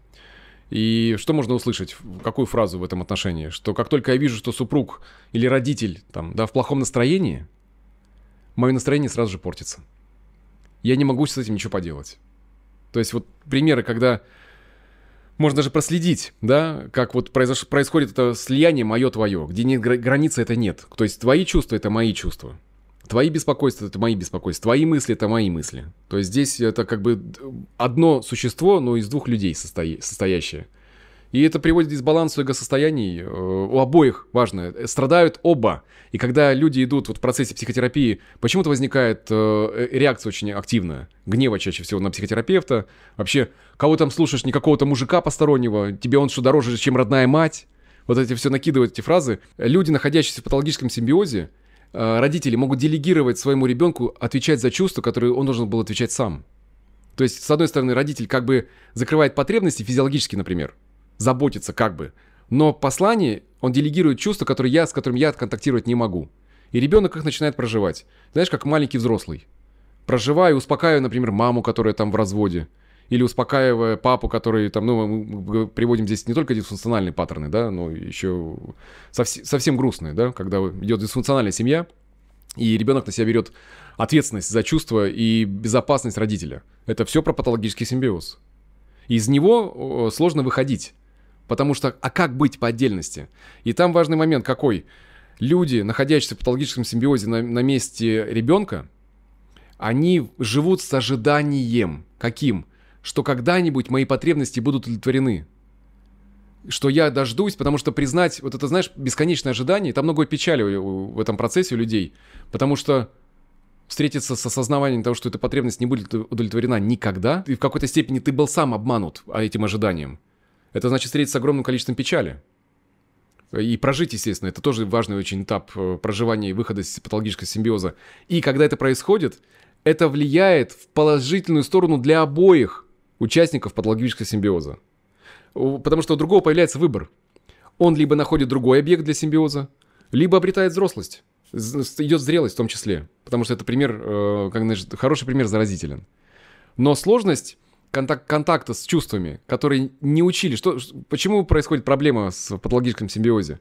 И что можно услышать? Какую фразу в этом отношении? Что как только я вижу, что супруг или родитель там, да, в плохом настроении, мое настроение сразу же портится. Я не могу с этим ничего поделать. То есть вот примеры, когда можно даже проследить, да, как вот произош... происходит это слияние мое-твое, где нет границы, это нет. То есть твои чувства — это мои чувства. Твои беспокойства — это мои беспокойства. Твои мысли — это мои мысли. То есть здесь это как бы одно существо, но из двух людей состоя... состоящее — и это приводит к дисбалансу эго-состояний э, у обоих, важно, э, страдают оба. И когда люди идут вот в процессе психотерапии, почему-то возникает э, э реакция очень активная, гнева чаще всего на психотерапевта. Вообще, кого там слушаешь, никакого-то мужика постороннего, тебе он что дороже, чем родная мать. Вот эти все накидывают эти фразы. Люди, находящиеся в патологическом симбиозе, э, родители могут делегировать своему ребенку отвечать за чувства, которые он должен был отвечать сам. То есть, с одной стороны, родитель как бы закрывает потребности физиологически, например, заботиться как бы. Но послание он делегирует чувства, которые я, с которым я контактировать не могу. И ребенок их начинает проживать. Знаешь, как маленький взрослый. Проживая, успокаивая, например, маму, которая там в разводе. Или успокаивая папу, который там, ну, мы приводим здесь не только дисфункциональные паттерны, да, но еще совсем, совсем грустные, да, когда идет дисфункциональная семья, и ребенок на себя берет ответственность за чувства и безопасность родителя. Это все про патологический симбиоз. Из него сложно выходить. Потому что, а как быть по отдельности? И там важный момент какой? Люди, находящиеся в патологическом симбиозе на, на месте ребенка, они живут с ожиданием. Каким? Что когда-нибудь мои потребности будут удовлетворены. Что я дождусь, потому что признать, вот это, знаешь, бесконечное ожидание, там много печали в этом процессе у людей. Потому что встретиться с осознаванием того, что эта потребность не будет удовлетворена никогда, и в какой-то степени ты был сам обманут этим ожиданием это значит встретиться с огромным количеством печали. И прожить, естественно, это тоже важный очень этап э, проживания и выхода из патологического симбиоза. И когда это происходит, это влияет в положительную сторону для обоих участников патологического симбиоза. Потому что у другого появляется выбор. Он либо находит другой объект для симбиоза, либо обретает взрослость. Идет зрелость в том числе. Потому что это пример, э, как, значит, хороший пример заразителен. Но сложность контак- контакта с чувствами, которые не учили. Что, почему происходит проблема с патологическим симбиозе?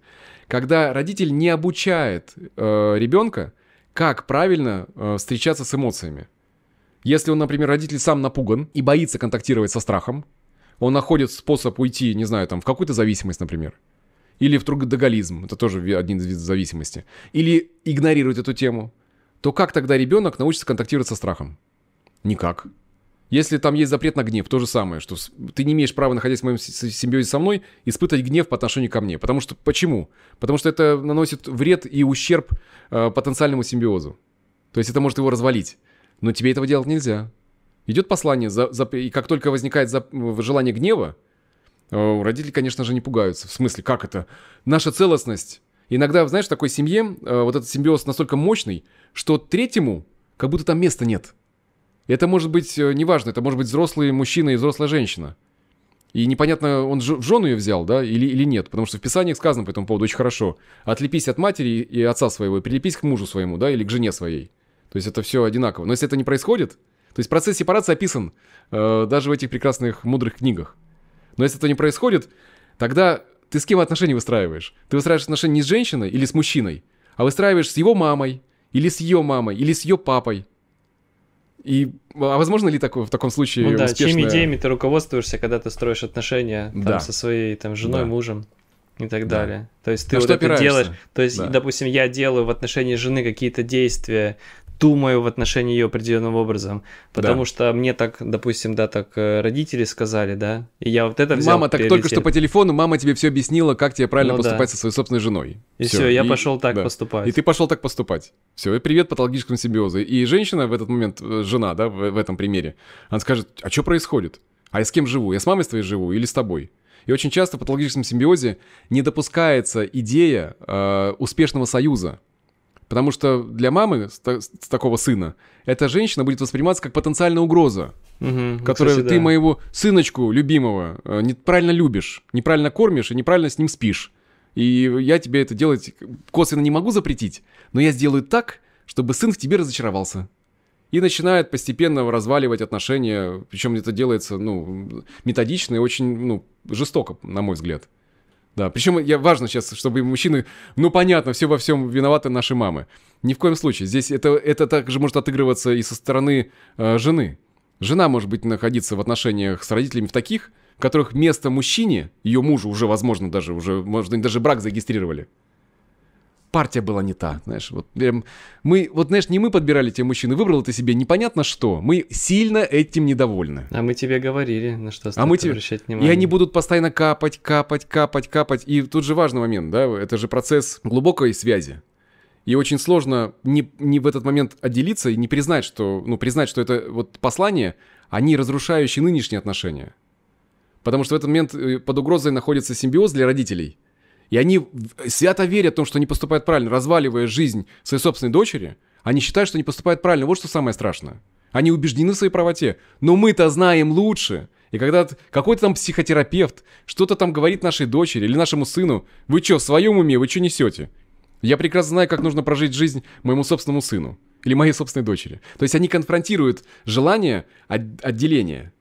Когда родитель не обучает э, ребенка, как правильно э, встречаться с эмоциями. Если он, например, родитель сам напуган и боится контактировать со страхом, он находит способ уйти, не знаю, там, в какую-то зависимость, например. Или в трудоголизм, это тоже один из видов зависимости. Или игнорировать эту тему. То как тогда ребенок научится контактировать со страхом? Никак. Если там есть запрет на гнев, то же самое, что ты не имеешь права, находясь в моем симбиозе со мной, испытывать гнев по отношению ко мне. Потому что почему? Потому что это наносит вред и ущерб э, потенциальному симбиозу. То есть это может его развалить. Но тебе этого делать нельзя. Идет послание, за, за, и как только возникает за, желание гнева, э, родители, конечно же, не пугаются. В смысле, как это? Наша целостность. Иногда, знаешь, в такой семье э, вот этот симбиоз настолько мощный, что третьему как будто там места нет. Это может быть, э, неважно, это может быть взрослый мужчина и взрослая женщина. И непонятно, он ж в жену ее взял, да, или, или нет. Потому что в Писании сказано по этому поводу очень хорошо. Отлепись от матери и отца своего, и прилепись к мужу своему, да, или к жене своей. То есть это все одинаково. Но если это не происходит, то есть процесс сепарации описан э, даже в этих прекрасных мудрых книгах. Но если это не происходит, тогда ты с кем отношения выстраиваешь? Ты выстраиваешь отношения не с женщиной или с мужчиной, а выстраиваешь с его мамой, или с ее мамой, или с ее папой – и, а возможно ли такое в таком случае ну, да, успешное... чьими идеями ты руководствуешься, когда ты строишь отношения там, да. со своей там, женой, да. мужем и так да. далее. То есть ты На вот это делаешь. То есть, да. допустим, я делаю в отношении жены какие-то действия, думаю в отношении ее определенным образом. Потому да. что мне так, допустим, да, так э, родители сказали, да. И я вот это взял. Мама так только что по телефону, мама тебе все объяснила, как тебе правильно ну, поступать да. со своей собственной женой. И все, все я и, пошел так да. поступать. И ты пошел так поступать. Все, и привет патологическому симбиозу. И женщина в этот момент, э, жена, да, в, в этом примере, она скажет, а что происходит? А я с кем живу? Я с мамой твоей живу или с тобой? И очень часто в патологическом симбиозе не допускается идея э, успешного союза. Потому что для мамы с, та- с такого сына эта женщина будет восприниматься как потенциальная угроза, угу, которая кстати, ты да. моего сыночку любимого э, неправильно любишь, неправильно кормишь и неправильно с ним спишь. И я тебе это делать косвенно не могу запретить, но я сделаю так, чтобы сын в тебе разочаровался. И начинает постепенно разваливать отношения, причем это делается, ну, методично и очень, ну, жестоко, на мой взгляд. Да, причем я, важно сейчас, чтобы мужчины, ну понятно, все во всем виноваты наши мамы. Ни в коем случае. Здесь это, это также может отыгрываться и со стороны э, жены. Жена может быть находиться в отношениях с родителями в таких, в которых место мужчине, ее мужу уже, возможно, даже уже, может, даже брак зарегистрировали партия была не та, знаешь, вот прям мы, вот знаешь, не мы подбирали тебе мужчины, выбрал ты себе непонятно что, мы сильно этим недовольны. А мы тебе говорили, на что а мы тебе... обращать внимание. И они будут постоянно капать, капать, капать, капать, и тут же важный момент, да, это же процесс глубокой связи. И очень сложно не, не в этот момент отделиться и не признать, что, ну, признать, что это вот послание, они а разрушающие нынешние отношения. Потому что в этот момент э, под угрозой находится симбиоз для родителей – и они свято верят в том, что они поступают правильно, разваливая жизнь своей собственной дочери, они считают, что они поступают правильно. Вот что самое страшное. Они убеждены в своей правоте. Но мы-то знаем лучше. И когда какой-то там психотерапевт что-то там говорит нашей дочери или нашему сыну, вы что, в своем уме, вы что несете? Я прекрасно знаю, как нужно прожить жизнь моему собственному сыну или моей собственной дочери. То есть они конфронтируют желание от, отделения.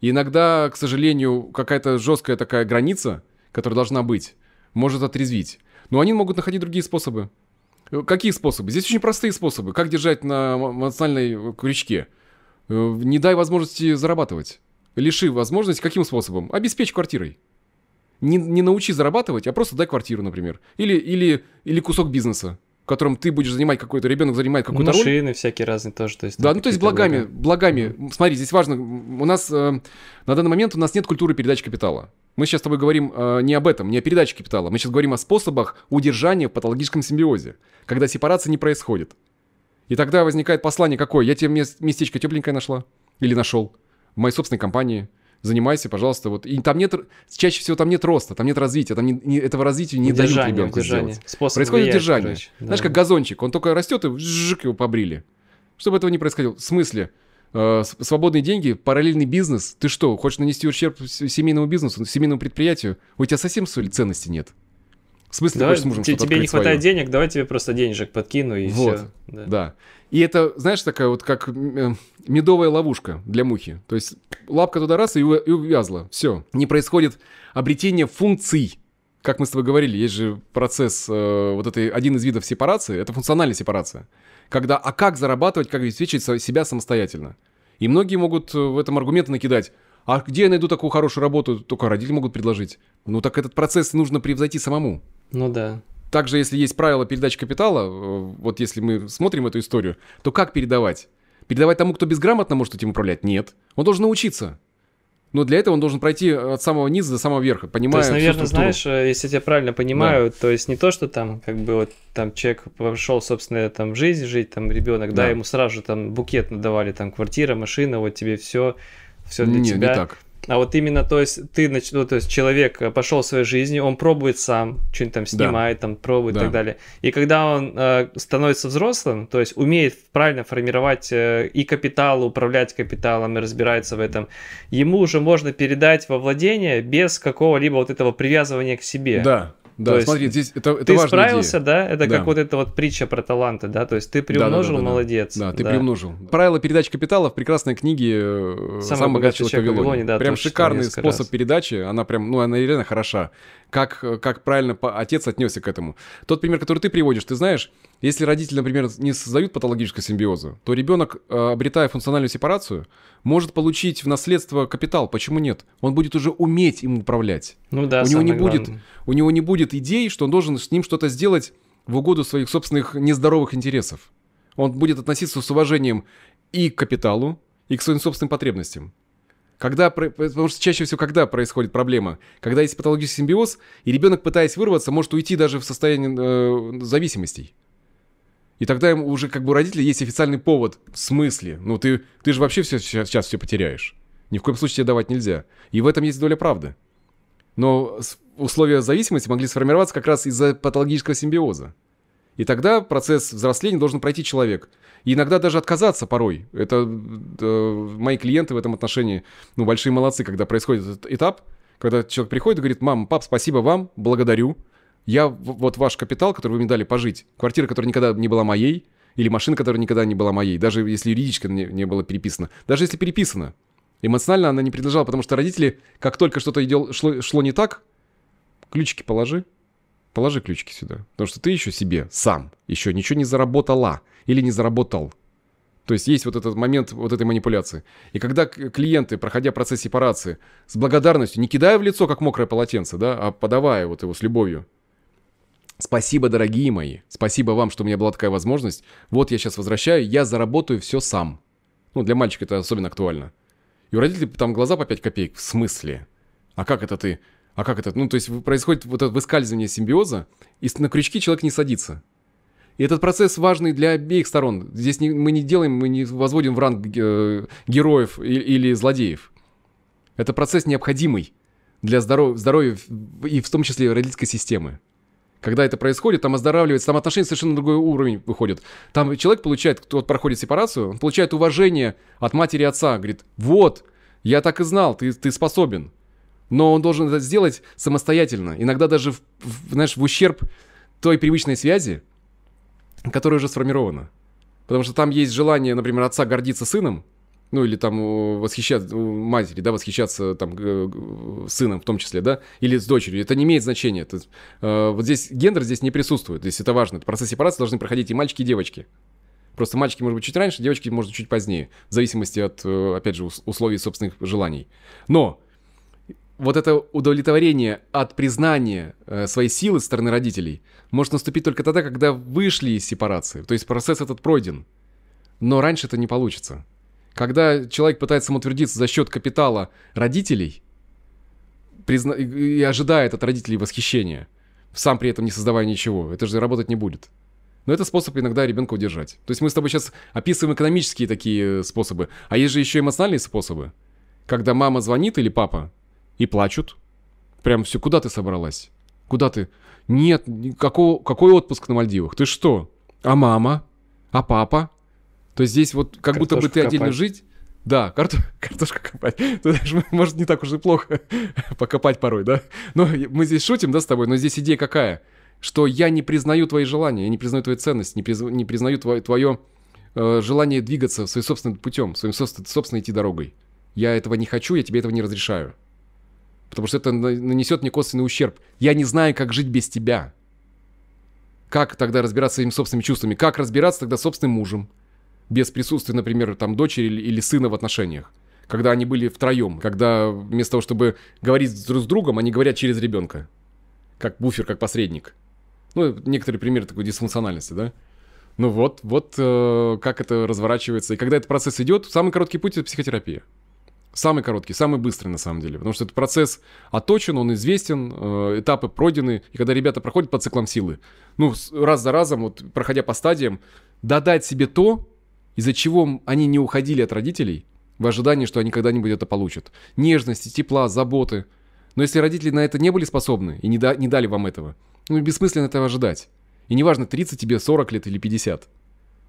И иногда, к сожалению, какая-то жесткая такая граница, которая должна быть, может отрезвить. Но они могут находить другие способы. Э, какие способы? Здесь очень простые способы. Как держать на эмоциональной э, крючке? Э, не дай возможности зарабатывать. Лиши возможность каким способом? Обеспечь квартирой. Не, не научи зарабатывать, а просто дай квартиру, например. Или, или, или кусок бизнеса, в котором ты будешь занимать какой-то, ребенок занимает какую-то Машины роль. Машины всякие разные тоже. То есть, да, ну то есть благами, благами. Mm-hmm. Смотри, здесь важно, у нас э, на данный момент у нас нет культуры передачи капитала. Мы сейчас с тобой говорим э, не об этом, не о передаче капитала. Мы сейчас говорим о способах удержания в патологическом симбиозе, когда сепарация не происходит. И тогда возникает послание какое? Я тебе местечко тепленькое нашла или нашел в моей собственной компании. Занимайся, пожалуйста, вот. И там нет, чаще всего там нет роста, там нет развития, там не, не, этого развития не дают ребенку держание. сделать. Способ Происходит влияет, держание. Короче, Знаешь, как газончик, он только растет и жжик его побрили. Чтобы этого не происходило. В смысле? Э, свободные деньги, параллельный бизнес. Ты что, хочешь нанести ущерб семейному бизнесу, семейному предприятию? У тебя совсем что ли ценности нет? В смысле, да, ты с мужем тебе, не хватает свое? денег, давай тебе просто денежек подкину и вот, все. Да. да. И это, знаешь, такая вот как э, медовая ловушка для мухи. То есть лапка туда раз и, и увязла. Все. Не происходит обретение функций. Как мы с тобой говорили, есть же процесс э, вот этой, один из видов сепарации, это функциональная сепарация когда «а как зарабатывать, как обеспечить себя самостоятельно?» И многие могут э, в этом аргументы накидать. А где я найду такую хорошую работу? Только родители могут предложить. Ну так этот процесс нужно превзойти самому. Ну да. Также, если есть правила передач капитала, э, вот если мы смотрим эту историю, то как передавать? Передавать тому, кто безграмотно может этим управлять? Нет. Он должен научиться. Но для этого он должен пройти от самого низа до самого верха, понимая То есть, наверное, знаешь, э, если я тебя правильно понимаю, да. то есть не то, что там как бы вот там человек пошел, собственно, там жизнь жить, там ребенок, да. да, ему сразу же там букет надавали, там квартира, машина, вот тебе все, все для не, тебя. Не так. А вот именно, то есть, ты, ну, то есть человек э, пошел своей жизни, он пробует сам, что-нибудь там снимает, да. там пробует да. и так далее. И когда он э, становится взрослым, то есть умеет правильно формировать э, и капитал, управлять капиталом и разбирается в этом, ему уже можно передать во владение без какого-либо вот этого привязывания к себе. Да, да, то смотри, здесь это, это Ты справился, идея. да? Это да. как вот эта вот притча про таланты, да? То есть ты приумножил, да, да, да, молодец. Да, да ты да. приумножил. Правила передачи капитала в прекрасной книге э, «Самый, Самый богатый человек в Вавилоне». Да, прям шикарный способ раз. передачи, она прям, ну, она реально хороша как, э, как правильно отец отнесся к этому. Тот пример, который ты приводишь, ты знаешь, если родители, например, не создают патологическую симбиозу, то ребенок, э, обретая функциональную сепарацию, может получить в наследство капитал. Почему нет? Он будет уже уметь им управлять. Ну да, у него не главное. будет, у него не будет идей, что он должен с ним что-то сделать в угоду своих собственных нездоровых интересов. Он будет относиться с уважением и к капиталу, и к своим собственным потребностям. Когда, потому что чаще всего когда происходит проблема? Когда есть патологический симбиоз, и ребенок, пытаясь вырваться, может уйти даже в состояние э, зависимостей. И тогда им уже как бы у родителей есть официальный повод. В смысле? Ну ты, ты же вообще все, сейчас, сейчас все потеряешь. Ни в коем случае тебе давать нельзя. И в этом есть доля правды. Но условия зависимости могли сформироваться как раз из-за патологического симбиоза. И тогда процесс взросления должен пройти человек. И иногда даже отказаться порой. Это э, мои клиенты в этом отношении, ну, большие молодцы, когда происходит этот этап, когда человек приходит и говорит, мам, пап, спасибо вам, благодарю. Я вот ваш капитал, который вы мне дали пожить, квартира, которая никогда не была моей, или машина, которая никогда не была моей, даже если юридически не, не было переписано, даже если переписано, эмоционально она не принадлежала, потому что родители, как только что-то шло, шло не так, ключики положи, Положи ключики сюда. Потому что ты еще себе сам еще ничего не заработала или не заработал. То есть есть вот этот момент вот этой манипуляции. И когда клиенты, проходя процесс сепарации, с благодарностью, не кидая в лицо, как мокрое полотенце, да, а подавая вот его с любовью. Спасибо, дорогие мои. Спасибо вам, что у меня была такая возможность. Вот я сейчас возвращаю, я заработаю все сам. Ну, для мальчика это особенно актуально. И у родителей там глаза по 5 копеек. В смысле? А как это ты? А как это? Ну, то есть происходит вот это выскальзывание симбиоза, и на крючки человек не садится. И этот процесс важный для обеих сторон. Здесь не, мы не делаем, мы не возводим в ранг э, героев и, или злодеев. Это процесс необходимый для здоров, здоровья и в том числе родительской системы. Когда это происходит, там оздоравливается, там отношения совершенно на другой уровень выходят. Там человек получает, кто проходит сепарацию, он получает уважение от матери и отца. Говорит, вот, я так и знал, ты, ты способен но он должен это сделать самостоятельно, иногда даже, в, в, знаешь, в ущерб той привычной связи, которая уже сформирована. Потому что там есть желание, например, отца гордиться сыном, ну или там э, восхищаться э, матери, да, восхищаться там сыном в том числе, да, или с дочерью, это не имеет значения. Это, э, вот здесь гендер здесь не присутствует, то есть это важно. Процесс сепарации должны проходить и мальчики, и девочки. Просто мальчики, может быть, чуть раньше, девочки, может, чуть позднее, в зависимости от, э, опять же, условий собственных желаний. Но вот это удовлетворение от признания э, своей силы со стороны родителей может наступить только тогда, когда вышли из сепарации. То есть процесс этот пройден. Но раньше это не получится. Когда человек пытается самоутвердиться за счет капитала родителей призна... и ожидает от родителей восхищения, сам при этом не создавая ничего, это же работать не будет. Но это способ иногда ребенка удержать. То есть мы с тобой сейчас описываем экономические такие э, способы, а есть же еще эмоциональные способы. Когда мама звонит или папа, и плачут. Прям все, куда ты собралась? Куда ты? Нет, какого, какой отпуск на Мальдивах? Ты что? А мама? А папа? То есть здесь вот как Картошку будто бы ты копать. отдельно жить. Да, карто... картошку копать. Ты даже, может, не так уже плохо покопать порой, да? Но мы здесь шутим, да, с тобой, но здесь идея какая? Что я не признаю твои желания, я не признаю твою ценность, не, приз... не признаю твое, твое э, желание двигаться своим собственным путем, своим собственным собственно идти дорогой. Я этого не хочу, я тебе этого не разрешаю. Потому что это нанесет мне косвенный ущерб. Я не знаю, как жить без тебя. Как тогда разбираться своими собственными чувствами? Как разбираться тогда с собственным мужем? Без присутствия, например, там дочери или, сына в отношениях. Когда они были втроем. Когда вместо того, чтобы говорить друг с другом, они говорят через ребенка. Как буфер, как посредник. Ну, некоторые примеры такой дисфункциональности, да? Ну вот, вот э, как это разворачивается. И когда этот процесс идет, самый короткий путь — это психотерапия. Самый короткий, самый быстрый на самом деле. Потому что этот процесс оточен, он известен, э, этапы пройдены. И когда ребята проходят по циклам силы, ну, раз за разом, вот проходя по стадиям, додать себе то, из-за чего они не уходили от родителей, в ожидании, что они когда-нибудь это получат. Нежности, тепла, заботы. Но если родители на это не были способны и не, да, не дали вам этого, ну, бессмысленно этого ожидать. И неважно, 30 тебе, 40 лет или 50.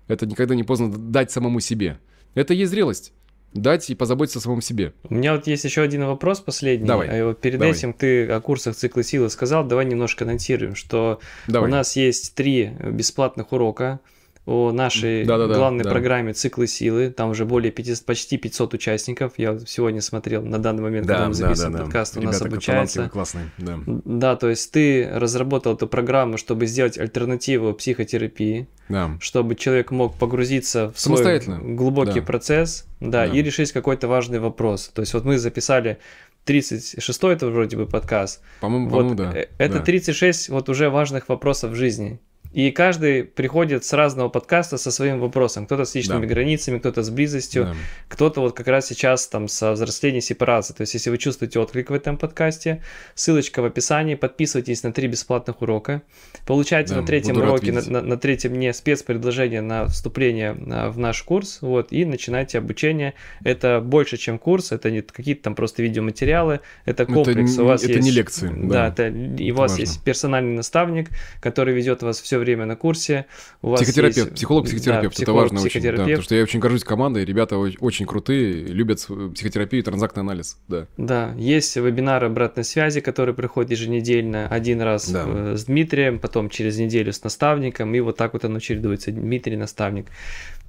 Это никогда не поздно дать самому себе. Это и есть зрелость дать и позаботиться о самом себе. У меня вот есть еще один вопрос последний. Давай. Вот перед давай. этим ты о курсах цикла силы сказал, давай немножко анонсируем, что давай. у нас есть три бесплатных урока – о нашей да, да, да, главной да. программе «Циклы силы». Там уже более 500, почти 500 участников. Я сегодня смотрел, на данный момент, да, когда мы записываем да, да, подкаст, да. у Ребята нас обучается. классные, да. Да, то есть ты разработал эту программу, чтобы сделать альтернативу психотерапии, да. чтобы человек мог погрузиться в свой глубокий да. процесс да, да. и решить какой-то важный вопрос. То есть вот мы записали 36 это вроде бы подкаст. По-моему, вот, по да. Э, это да. 36 вот уже важных вопросов в жизни. И каждый приходит с разного подкаста со своим вопросом. Кто-то с личными да. границами, кто-то с близостью, да. кто-то вот как раз сейчас там со взрослением сепарации. То есть, если вы чувствуете отклик в этом подкасте, ссылочка в описании, подписывайтесь на три бесплатных урока. Получайте да, на третьем уроке, на, на, на третьем мне спецпредложение на вступление а, в наш курс, вот, и начинайте обучение. Это больше, чем курс, это не какие-то там просто видеоматериалы, это комплекс. Это, у вас это есть, не лекции. Да, да это, и это у вас важно. есть персональный наставник, который ведет вас все время на курсе. У вас психотерапевт, есть... психолог, психотерапевт, да, психолог, это важно очень, да, потому что я очень горжусь командой, ребята очень крутые, любят психотерапию и транзактный анализ, да. Да, есть вебинары обратной связи, которые приходят еженедельно, один раз да. Э, с Дмитрием, потом через неделю с наставником, и вот так вот оно чередуется, Дмитрий, наставник.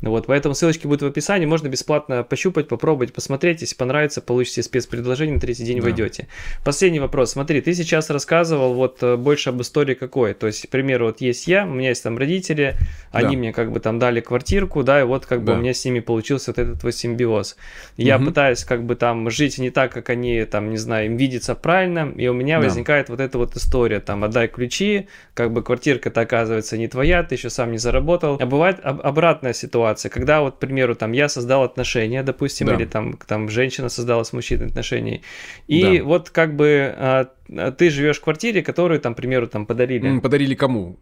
Вот, поэтому ссылочки будут в описании, можно бесплатно пощупать, попробовать, посмотреть, если понравится, получите спецпредложение, на третий день да. войдете. Последний вопрос, смотри, ты сейчас рассказывал вот э, больше об истории какой, то есть, к примеру, вот есть я, у меня есть там родители, они да. мне как бы там дали квартирку, да, и вот как да. бы у меня с ними получился вот этот вот симбиоз. Я угу. пытаюсь как бы там жить не так, как они там, не знаю, им видится правильно, и у меня да. возникает вот эта вот история, там, отдай ключи, как бы квартирка-то оказывается не твоя, ты еще сам не заработал. А бывает об- обратная ситуация, ситуации, когда вот, к примеру, там я создал отношения, допустим, да. или там, там женщина создала с мужчиной отношения, и да. вот как бы а, а ты живешь в квартире, которую там, к примеру, там подарили. Подарили кому?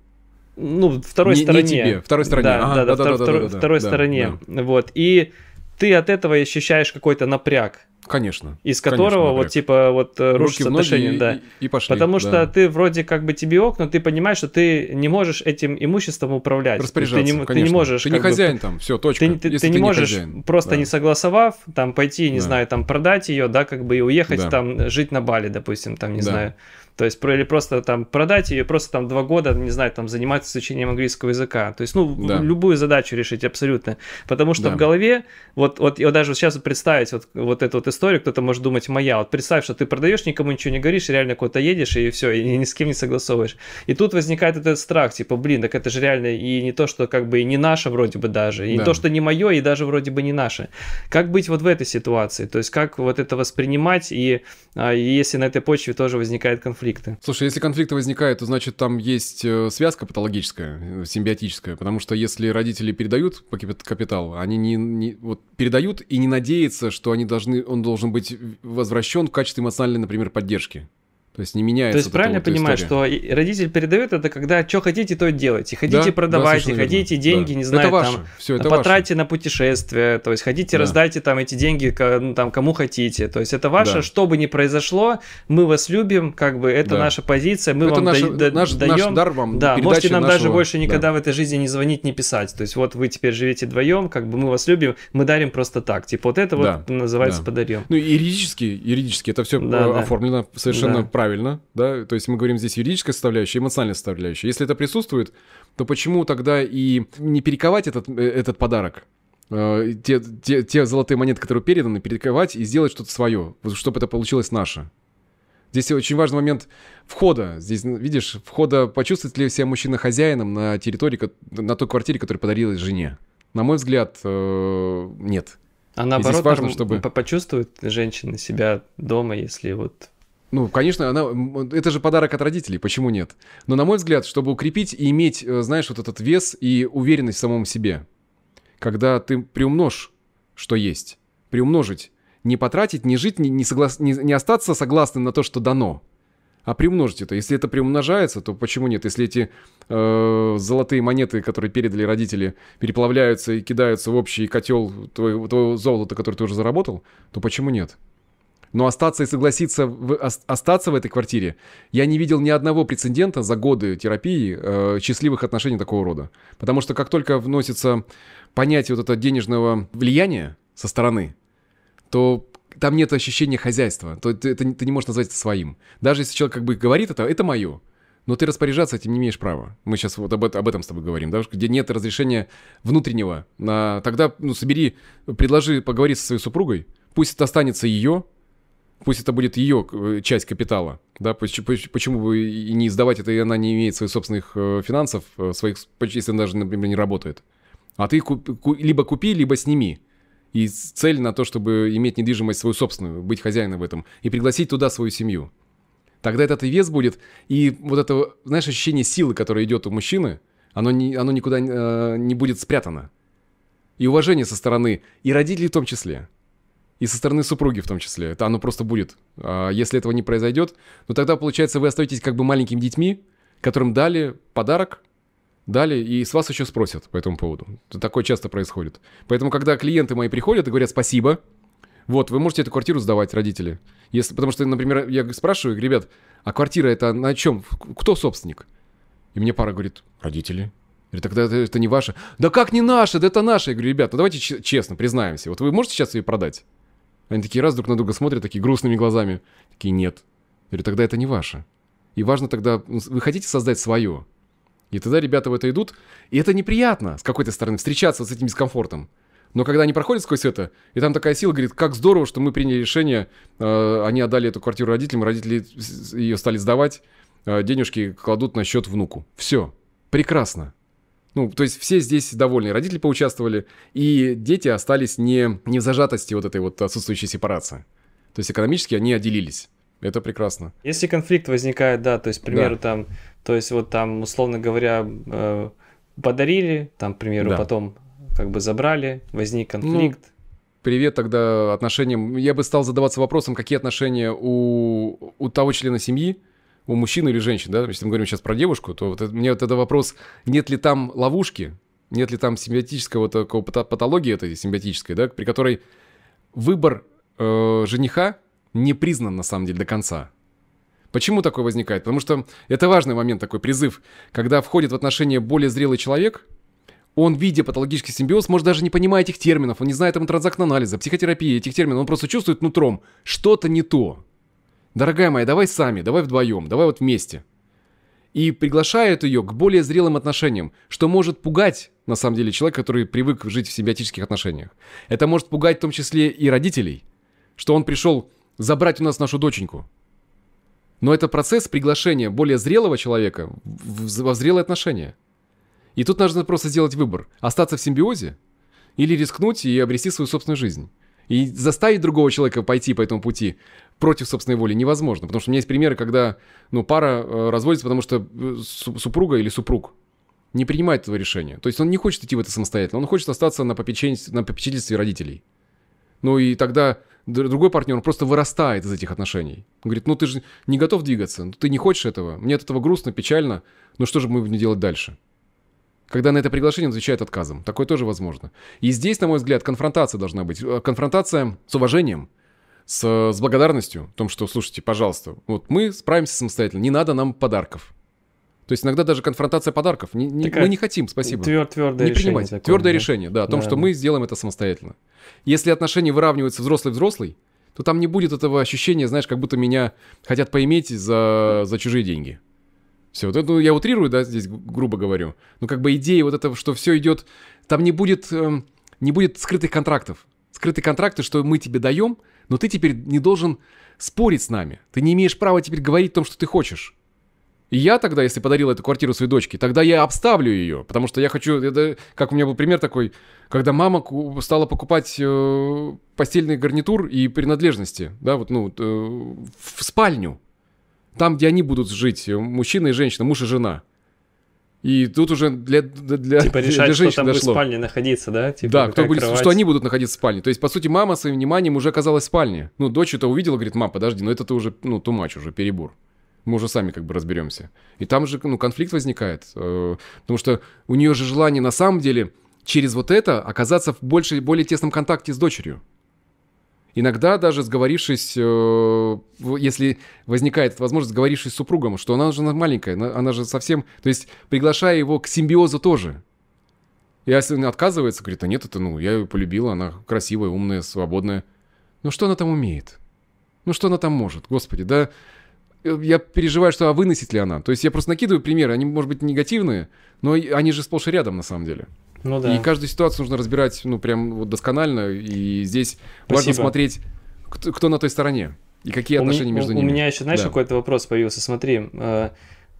ну, второй не, стороне. Не тебе, второй стороне. Да, ага, да, да, да, втор, да, да, да, второй да, стороне. Да. Вот. И ты от этого ощущаешь какой-то напряг. Конечно. Из которого конечно, вот типа вот э, рушится отношения, и, да. И, и пошли. Потому да. что ты вроде как бы тебе ок, но ты понимаешь, что ты не можешь этим имуществом управлять. Распоряжаться, ты не, конечно. Ты не можешь. Ты не хозяин бы, там, все, точка. Ты, ты, ты, не можешь хозяин. просто да. не согласовав там пойти, не да. знаю, там продать ее, да, как бы и уехать да. там жить на Бали, допустим, там не да. знаю. То есть, или просто там продать ее, просто там два года, не знаю, там заниматься изучением английского языка. То есть, ну, да. любую задачу решить абсолютно. Потому что да. в голове, вот, вот, вот даже вот сейчас представить вот, вот эту вот историю, кто-то может думать, моя. Вот представь, что ты продаешь, никому ничего не говоришь, реально куда-то едешь, и все, и ни с кем не согласовываешь. И тут возникает этот страх, типа, блин, так это же реально и не то, что как бы и не наше вроде бы даже, и да. то, что не мое, и даже вроде бы не наше. Как быть вот в этой ситуации? То есть, как вот это воспринимать, и, а, и если на этой почве тоже возникает конфликт? конфликты. Слушай, если конфликты возникают, то значит там есть э, связка патологическая, э, симбиотическая, потому что если родители передают капитал, они не, не вот, передают и не надеются, что они должны, он должен быть возвращен в качестве эмоциональной, например, поддержки. То есть не меняется. То есть правильно понимаю, история. что родитель передает это, когда что хотите, то и делайте. Хотите да, продавайте, да, хотите верно. деньги, да. не знаю, это ваше, там, все это потратьте ваше. на путешествие, то есть хотите, да. раздайте там эти деньги ну, там, кому хотите. То есть это ваше, да. что бы ни произошло, мы вас любим, как бы это да. наша позиция, мы это вам наша, да, наш, даем. Наш дар вам, да, можете нам нашего, даже больше никогда да. в этой жизни не звонить, не писать. То есть вот вы теперь живете вдвоем, как бы мы вас любим, мы дарим просто так. Типа вот это да. вот называется да. подарем. Ну юридически, юридически это все э, оформлено совершенно правильно правильно, да, то есть мы говорим здесь юридическая составляющая, эмоциональная составляющая. Если это присутствует, то почему тогда и не перековать этот, э, этот подарок? Э, те, те, те золотые монеты, которые переданы, перековать и сделать что-то свое, чтобы это получилось наше. Здесь очень важный момент входа. Здесь, видишь, входа почувствует ли себя мужчина хозяином на территории, на той квартире, которую подарилась жене. На мой взгляд, э, нет. А наоборот, важно, чтобы... почувствует женщина себя дома, если вот ну, конечно, она, это же подарок от родителей, почему нет? Но, на мой взгляд, чтобы укрепить и иметь, э, знаешь, вот этот вес и уверенность в самом себе, когда ты приумножь, что есть, приумножить, не потратить, не жить, не, не, соглас... не, не остаться согласным на то, что дано, а приумножить это. Если это приумножается, то почему нет? Если эти э, золотые монеты, которые передали родители, переплавляются и кидаются в общий котел твоего, твоего золота, который ты уже заработал, то почему нет? Но остаться и согласиться в, остаться в этой квартире, я не видел ни одного прецедента за годы терапии э, счастливых отношений такого рода. Потому что как только вносится понятие вот этого денежного влияния со стороны, то там нет ощущения хозяйства, то ты, ты, ты не можешь назвать это своим. Даже если человек как бы говорит это, это мое. Но ты распоряжаться этим не имеешь права. Мы сейчас вот об, об этом с тобой говорим, да, где нет разрешения внутреннего. А, тогда, ну, собери, предложи поговорить со своей супругой, пусть это останется ее, пусть это будет ее э, часть капитала, да, почему бы и не издавать это, и она не имеет своих собственных э, финансов, э, своих, если она даже, например, не работает. А ты куп, либо купи, либо сними. И цель на то, чтобы иметь недвижимость свою собственную, быть хозяином в этом, и пригласить туда свою семью. Тогда этот вес будет, и вот это, знаешь, ощущение силы, которое идет у мужчины, оно, не, оно никуда не будет спрятано. И уважение со стороны, и родителей в том числе – и со стороны супруги в том числе. Это оно просто будет. А если этого не произойдет, ну тогда, получается, вы остаетесь как бы маленькими детьми, которым дали подарок, дали, и с вас еще спросят по этому поводу. Такое часто происходит. Поэтому, когда клиенты мои приходят и говорят «спасибо», вот, вы можете эту квартиру сдавать, родители. Если, потому что, например, я спрашиваю, ребят, а квартира это на чем? Кто собственник? И мне пара говорит, родители. Говорит, тогда это, это не ваше. Да как не наше? Да это наше. Я говорю, ребят, ну давайте честно признаемся. Вот вы можете сейчас ее продать? Они такие раз друг на друга смотрят, такие грустными глазами. Такие, нет. Я говорю, тогда это не ваше. И важно тогда, ну, вы хотите создать свое. И тогда ребята в это идут, и это неприятно с какой-то стороны встречаться вот с этим дискомфортом. Но когда они проходят сквозь это, и там такая сила говорит, как здорово, что мы приняли решение, э, они отдали эту квартиру родителям, родители ее стали сдавать, э, денежки кладут на счет внуку. Все, прекрасно. Ну, то есть все здесь довольны. Родители поучаствовали, и дети остались не, не в зажатости вот этой вот отсутствующей сепарации. То есть экономически они отделились. Это прекрасно. Если конфликт возникает, да, то есть, к примеру, да. там, то есть вот там, условно говоря, э, подарили, там, к примеру, да. потом как бы забрали, возник ну, конфликт. Ну, привет тогда отношениям. Я бы стал задаваться вопросом, какие отношения у, у того члена семьи, у мужчин или женщин, да, если мы говорим сейчас про девушку, то вот это, мне вот это вопрос, нет ли там ловушки, нет ли там симбиотического вот такого патологии этой симбиотической, да, при которой выбор э, жениха не признан на самом деле до конца. Почему такое возникает? Потому что это важный момент, такой призыв, когда входит в отношения более зрелый человек, он, видя патологический симбиоз, может даже не понимать этих терминов, он не знает там транзактного анализа, психотерапии, этих терминов, он просто чувствует нутром, что-то не то. Дорогая моя, давай сами, давай вдвоем, давай вот вместе. И приглашает ее к более зрелым отношениям, что может пугать, на самом деле, человек который привык жить в симбиотических отношениях. Это может пугать в том числе и родителей, что он пришел забрать у нас нашу доченьку. Но это процесс приглашения более зрелого человека во зрелые отношения. И тут нужно просто сделать выбор. Остаться в симбиозе или рискнуть и обрести свою собственную жизнь. И заставить другого человека пойти по этому пути, против собственной воли невозможно. Потому что у меня есть примеры, когда ну, пара э, разводится, потому что э, супруга или супруг не принимает этого решения. То есть он не хочет идти в это самостоятельно, он хочет остаться на, попечен... на попечительстве родителей. Ну и тогда другой партнер просто вырастает из этих отношений. Он говорит, ну ты же не готов двигаться, ну, ты не хочешь этого, мне от этого грустно, печально, ну что же мы будем делать дальше? Когда на это приглашение он отвечает отказом. Такое тоже возможно. И здесь, на мой взгляд, конфронтация должна быть. Э, конфронтация с уважением – с, с благодарностью о том, что, слушайте, пожалуйста, вот мы справимся самостоятельно, не надо нам подарков. То есть иногда даже конфронтация подарков. Не, не, мы не хотим, спасибо. Твер, твердое не принимайте. Такое, твердое да? решение, да, о том, да, что да. мы сделаем это самостоятельно. Если отношения выравниваются взрослый-взрослый, то там не будет этого ощущения, знаешь, как будто меня хотят поиметь за, за чужие деньги. Все, вот это, ну, я утрирую, да, здесь грубо говорю. Но как бы идея вот этого, что все идет, там не будет, э, не будет скрытых контрактов. Скрытые контракты, что мы тебе даем, но ты теперь не должен спорить с нами. Ты не имеешь права теперь говорить о том, что ты хочешь. И я тогда, если подарил эту квартиру своей дочке, тогда я обставлю ее, потому что я хочу, это, как у меня был пример такой, когда мама стала покупать э, постельный гарнитур и принадлежности, да, вот, ну, э, в спальню, там, где они будут жить, э, мужчина и женщина, муж и жена – и тут уже для, для, типа решать, для женщин кто там дошло. будет в спальне находиться, да? Типа, да, кто будет, кровать. что они будут находиться в спальне. То есть, по сути, мама своим вниманием уже оказалась в спальне. Ну, дочь это увидела, говорит, мам, подожди, ну это ты уже, ну, тумач уже, перебор. Мы уже сами как бы разберемся. И там же, ну, конфликт возникает. Э, потому что у нее же желание на самом деле через вот это оказаться в большей более тесном контакте с дочерью. Иногда даже сговорившись, э, если возникает возможность, сговорившись с супругом, что она же маленькая, она же совсем... То есть приглашая его к симбиозу тоже. И если он отказывается, говорит, а нет, это ну, я ее полюбила, она красивая, умная, свободная. Ну что она там умеет? Ну что она там может? Господи, да э, я переживаю, что а выносит ли она. То есть я просто накидываю примеры, они, может быть, негативные, но они же сплошь и рядом на самом деле. Ну да. И каждую ситуацию нужно разбирать, ну, прям вот досконально. И здесь Спасибо. важно смотреть, кто, кто на той стороне и какие отношения у, между у ними. У меня еще, знаешь, да. какой-то вопрос появился. Смотри, э,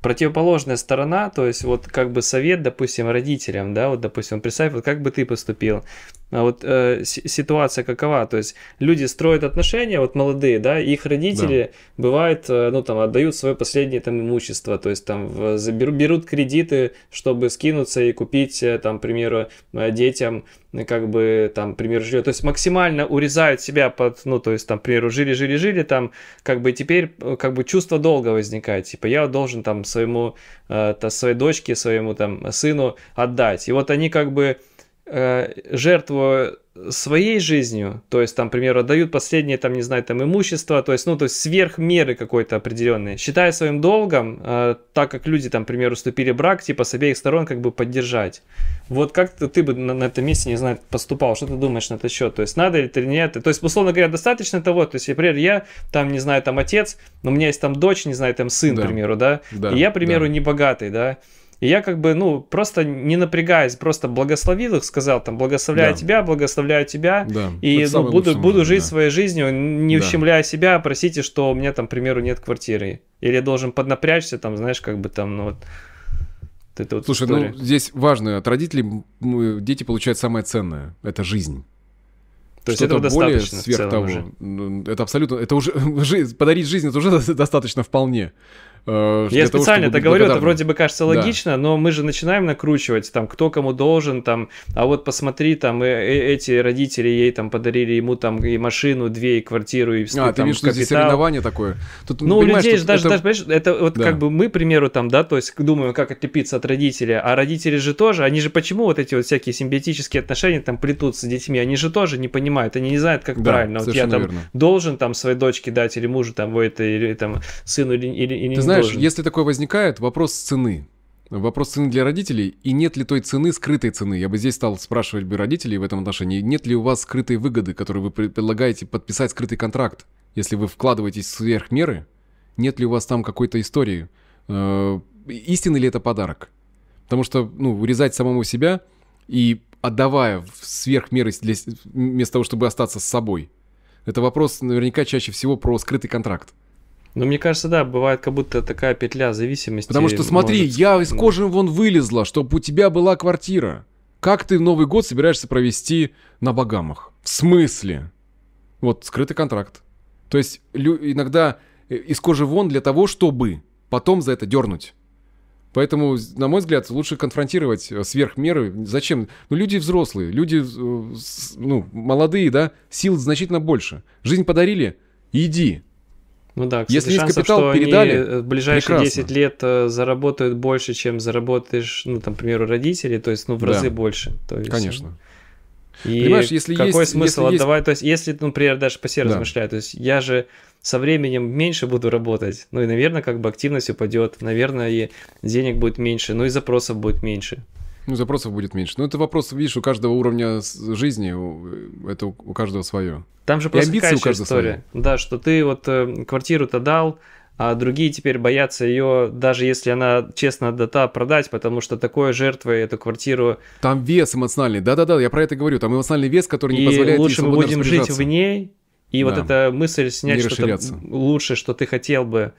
противоположная сторона, то есть вот как бы совет, допустим, родителям, да, вот, допустим, представь, вот как бы ты поступил, а вот э, ситуация какова, то есть люди строят отношения, вот молодые, да, их родители да. бывает, э, ну там отдают свое последнее там имущество, то есть там в, э, заберу, берут кредиты, чтобы скинуться и купить э, там, к примеру, детям Э, как бы там, к примеру, жилье. То есть максимально урезают себя под, ну, то есть там, примеру, жили, жили, жили, там, как бы теперь э, как бы чувство долга возникает. Типа я должен там своему, э, своей дочке, своему там сыну отдать. И вот они как бы Э, жертву своей жизнью, то есть там, к примеру, отдают последнее, там, не знаю, там, имущество, то есть, ну, то есть сверх меры какой-то определенные, считая своим долгом, э, так как люди, там, к примеру, вступили брак, типа, с обеих сторон как бы поддержать. Вот как ты, бы на, на этом месте, не знаю, поступал, что ты думаешь на этот счет, то есть надо или нет, то есть, условно говоря, достаточно того, то есть, например, я, там, не знаю, там, отец, но у меня есть там дочь, не знаю, там, сын, да. к примеру, да, да и я, к примеру, да. не богатый, да, и я как бы, ну, просто не напрягаясь, просто благословил их, сказал там, благословляю да. тебя, благословляю тебя, да. и Это ну, буду, буду жить да. своей жизнью, не да. ущемляя себя, просите, что у меня там, к примеру, нет квартиры. Или я должен поднапрячься, там, знаешь, как бы там, ну вот. Это вот Слушай, история. ну здесь важно, от родителей дети получают самое ценное, это жизнь. То есть этого более сверх того. Уже. Это абсолютно, это уже подарить жизнь это уже достаточно вполне. Э, я специально того, это говорю, благодарны. это вроде бы кажется логично, да. но мы же начинаем накручивать, там, кто кому должен, там, а вот посмотри, там, э -э эти родители ей там подарили ему там и машину, две, и квартиру, и А, там, ты видишь, капитал. что здесь соревнование такое. Тут, ну, у людей же даже, это... даже, понимаешь, это вот да. как бы мы, к примеру, там, да, то есть думаем, как отлепиться от родителей, а родители же тоже, они же почему вот эти вот всякие симбиотические отношения там плетутся с детьми, они же тоже не понимают, они не знают, как да, правильно. Вот я там верно. должен там своей дочке дать или мужу там, вот, это или там сыну или, или, или Ты не знаешь, должен. если такое возникает, вопрос цены. Вопрос цены для родителей, и нет ли той цены, скрытой цены. Я бы здесь стал спрашивать бы родителей в этом отношении, нет ли у вас скрытой выгоды, которую вы предлагаете подписать скрытый контракт, если вы вкладываетесь сверх меры, нет ли у вас там какой-то истории, э, истинный ли это подарок. Потому что, ну, урезать самому себя и отдавая сверх меры для, вместо того, чтобы остаться с собой, это вопрос наверняка чаще всего про скрытый контракт. Но мне кажется, да, бывает как будто такая петля зависимости. Потому что смотри, может... я из кожи вон вылезла, чтобы у тебя была квартира. Как ты Новый год собираешься провести на Багамах? В смысле? Вот, скрытый контракт. То есть иногда э, из кожи вон для того, чтобы потом за это дернуть. Поэтому, на мой взгляд, лучше конфронтировать э, сверх меры. Зачем? Ну, люди взрослые, люди э, ну, молодые, да, сил значительно больше. Жизнь подарили, иди. Ну да, кстати, если шансов, есть капитал, что передали. Они э, в ближайшие прекрасно. 10 лет э, заработают больше, чем заработаешь, ну, там, к примеру, родители, то есть, ну, в да. разы больше. То есть, Конечно. И Понимаешь, если какой есть, смысл если отдавать? Есть... То есть, если, ну, например, даже по себе да. размышляю, то есть я же со временем меньше буду работать, ну и, наверное, как бы активность упадет, наверное, и денег будет меньше, ну и запросов будет меньше. Ну, запросов будет меньше. Но ну, это вопрос, видишь, у каждого уровня жизни, это у каждого свое. Там же просто какая история. Свое. Да, что ты вот э, квартиру-то дал, а другие теперь боятся ее, даже если она честно отдата, продать, потому что такое жертвой эту квартиру... Там вес эмоциональный, да-да-да, я про это говорю, там эмоциональный вес, который не и позволяет лучше мы будем жить в ней, и да. вот эта мысль снять, что лучше, что ты хотел бы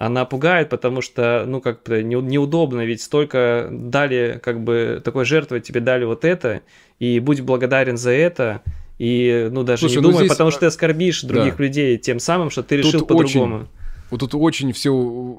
она пугает, потому что, ну, как-то неудобно, ведь столько дали, как бы, такой жертвой тебе дали вот это, и будь благодарен за это, и, ну, даже Слушай, не ну, думай, здесь... потому что ты а, оскорбишь других да. людей тем самым, что ты решил по-другому. Очень вот тут очень все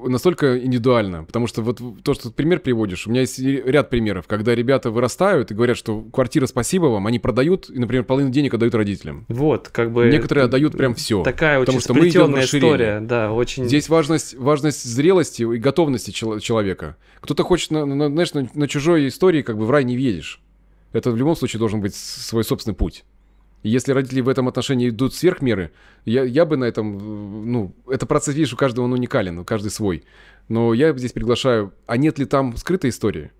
настолько индивидуально, потому что вот то, что ты пример приводишь, у меня есть ряд примеров, когда ребята вырастают и говорят, что квартира спасибо вам, они продают и, например, половину денег отдают родителям. Вот, как бы... Некоторые отдают прям все. Такая потому очень потому, что мы идем на расширение. история, да, очень... Здесь важность, важность зрелости и готовности человека. Кто-то хочет, на, на, знаешь, на, на чужой истории как бы в рай не въедешь. Это в любом случае должен быть свой собственный путь. Если родители в этом отношении идут сверх меры, я, я бы на этом, э, ну, это процесс, видишь, у каждого он уникален, у каждый свой. Но я здесь приглашаю, а нет ли там скрытой истории?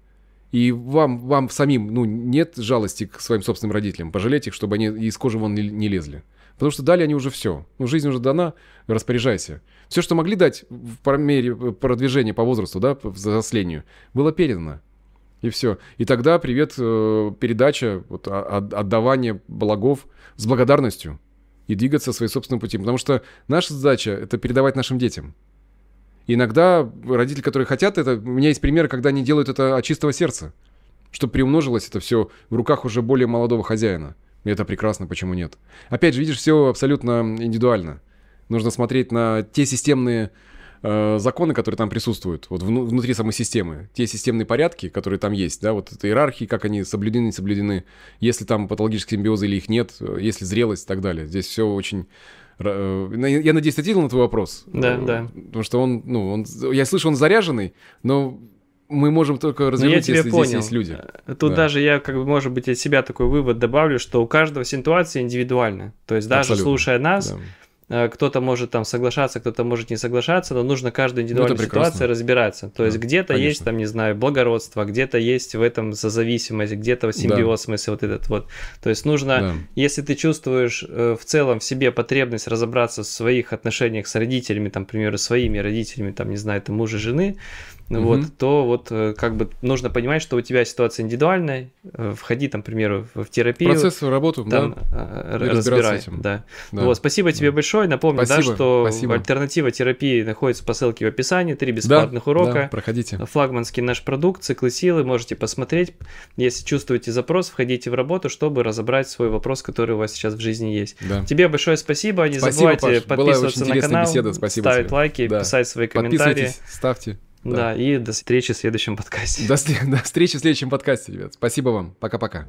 И вам, вам самим, ну, нет жалости к своим собственным родителям, пожалеть их, чтобы они из кожи вон не лезли. Потому что дали они уже все. Ну, жизнь уже дана, распоряжайся. Все, что могли дать в мере э, продвижения по возрасту, да, по взрослению, было передано и все. И тогда привет, э, передача, вот, а, отдавание благов с благодарностью и двигаться своим собственным путем. Потому что наша задача — это передавать нашим детям. Иногда родители, которые хотят это... У меня есть пример, когда они делают это от чистого сердца, чтобы приумножилось это все в руках уже более молодого хозяина. И это прекрасно, почему нет. Опять же, видишь, все абсолютно индивидуально. Нужно смотреть на те системные Э, законы, которые там присутствуют, вот вну, внутри самой системы, те системные порядки, которые там есть, да, вот эта иерархии, как они соблюдены, не соблюдены, если там патологические симбиозы или их нет, э, если зрелость и так далее. Здесь все очень э, я надеюсь, ответил на твой вопрос. Да, да. Потому что он, ну, он, я слышу, он заряженный, но мы можем только ну, развернуть, если понял. здесь есть люди. Тут да. даже я, как бы, может быть, от себя такой вывод добавлю, что у каждого ситуация индивидуальна. То есть даже Абсолютно. слушая нас, да. Э, кто-то может там соглашаться, кто-то может не соглашаться, но нужно каждую индивидуальную ну, ситуацию разбираться. То да, есть где-то конечно. есть там, не знаю, благородство, где-то есть в этом созависимость, где-то симбиоз, да. смысл вот этот вот. То есть нужно, да. если ты чувствуешь э, в целом в себе потребность разобраться в своих отношениях с родителями, там, к примеру, своими родителями, там, не знаю, это мужа, жены, mm-hmm. вот, то вот э, как бы нужно понимать, что у тебя ситуация индивидуальная, э, входи там, к примеру, в терапию. Процесс, в работу, там, да, э, разбирай. Этим. Да. да. Вот, спасибо тебе большое, напомню, спасибо, да, что спасибо. альтернатива терапии находится по ссылке в описании, три бесплатных да, урока. Да, проходите. Флагманский наш продукт, циклы силы, можете посмотреть. Если чувствуете запрос, входите в работу, чтобы разобрать свой вопрос, который у вас сейчас в жизни есть. Да. Тебе большое спасибо, не спасибо, забывайте Паш, подписываться на канал, беседа, спасибо ставить тебе. лайки, да. писать свои комментарии. Подписывайтесь, ставьте. Да. да, и до встречи в следующем подкасте. До, до встречи в следующем подкасте, ребят. Спасибо вам. Пока-пока.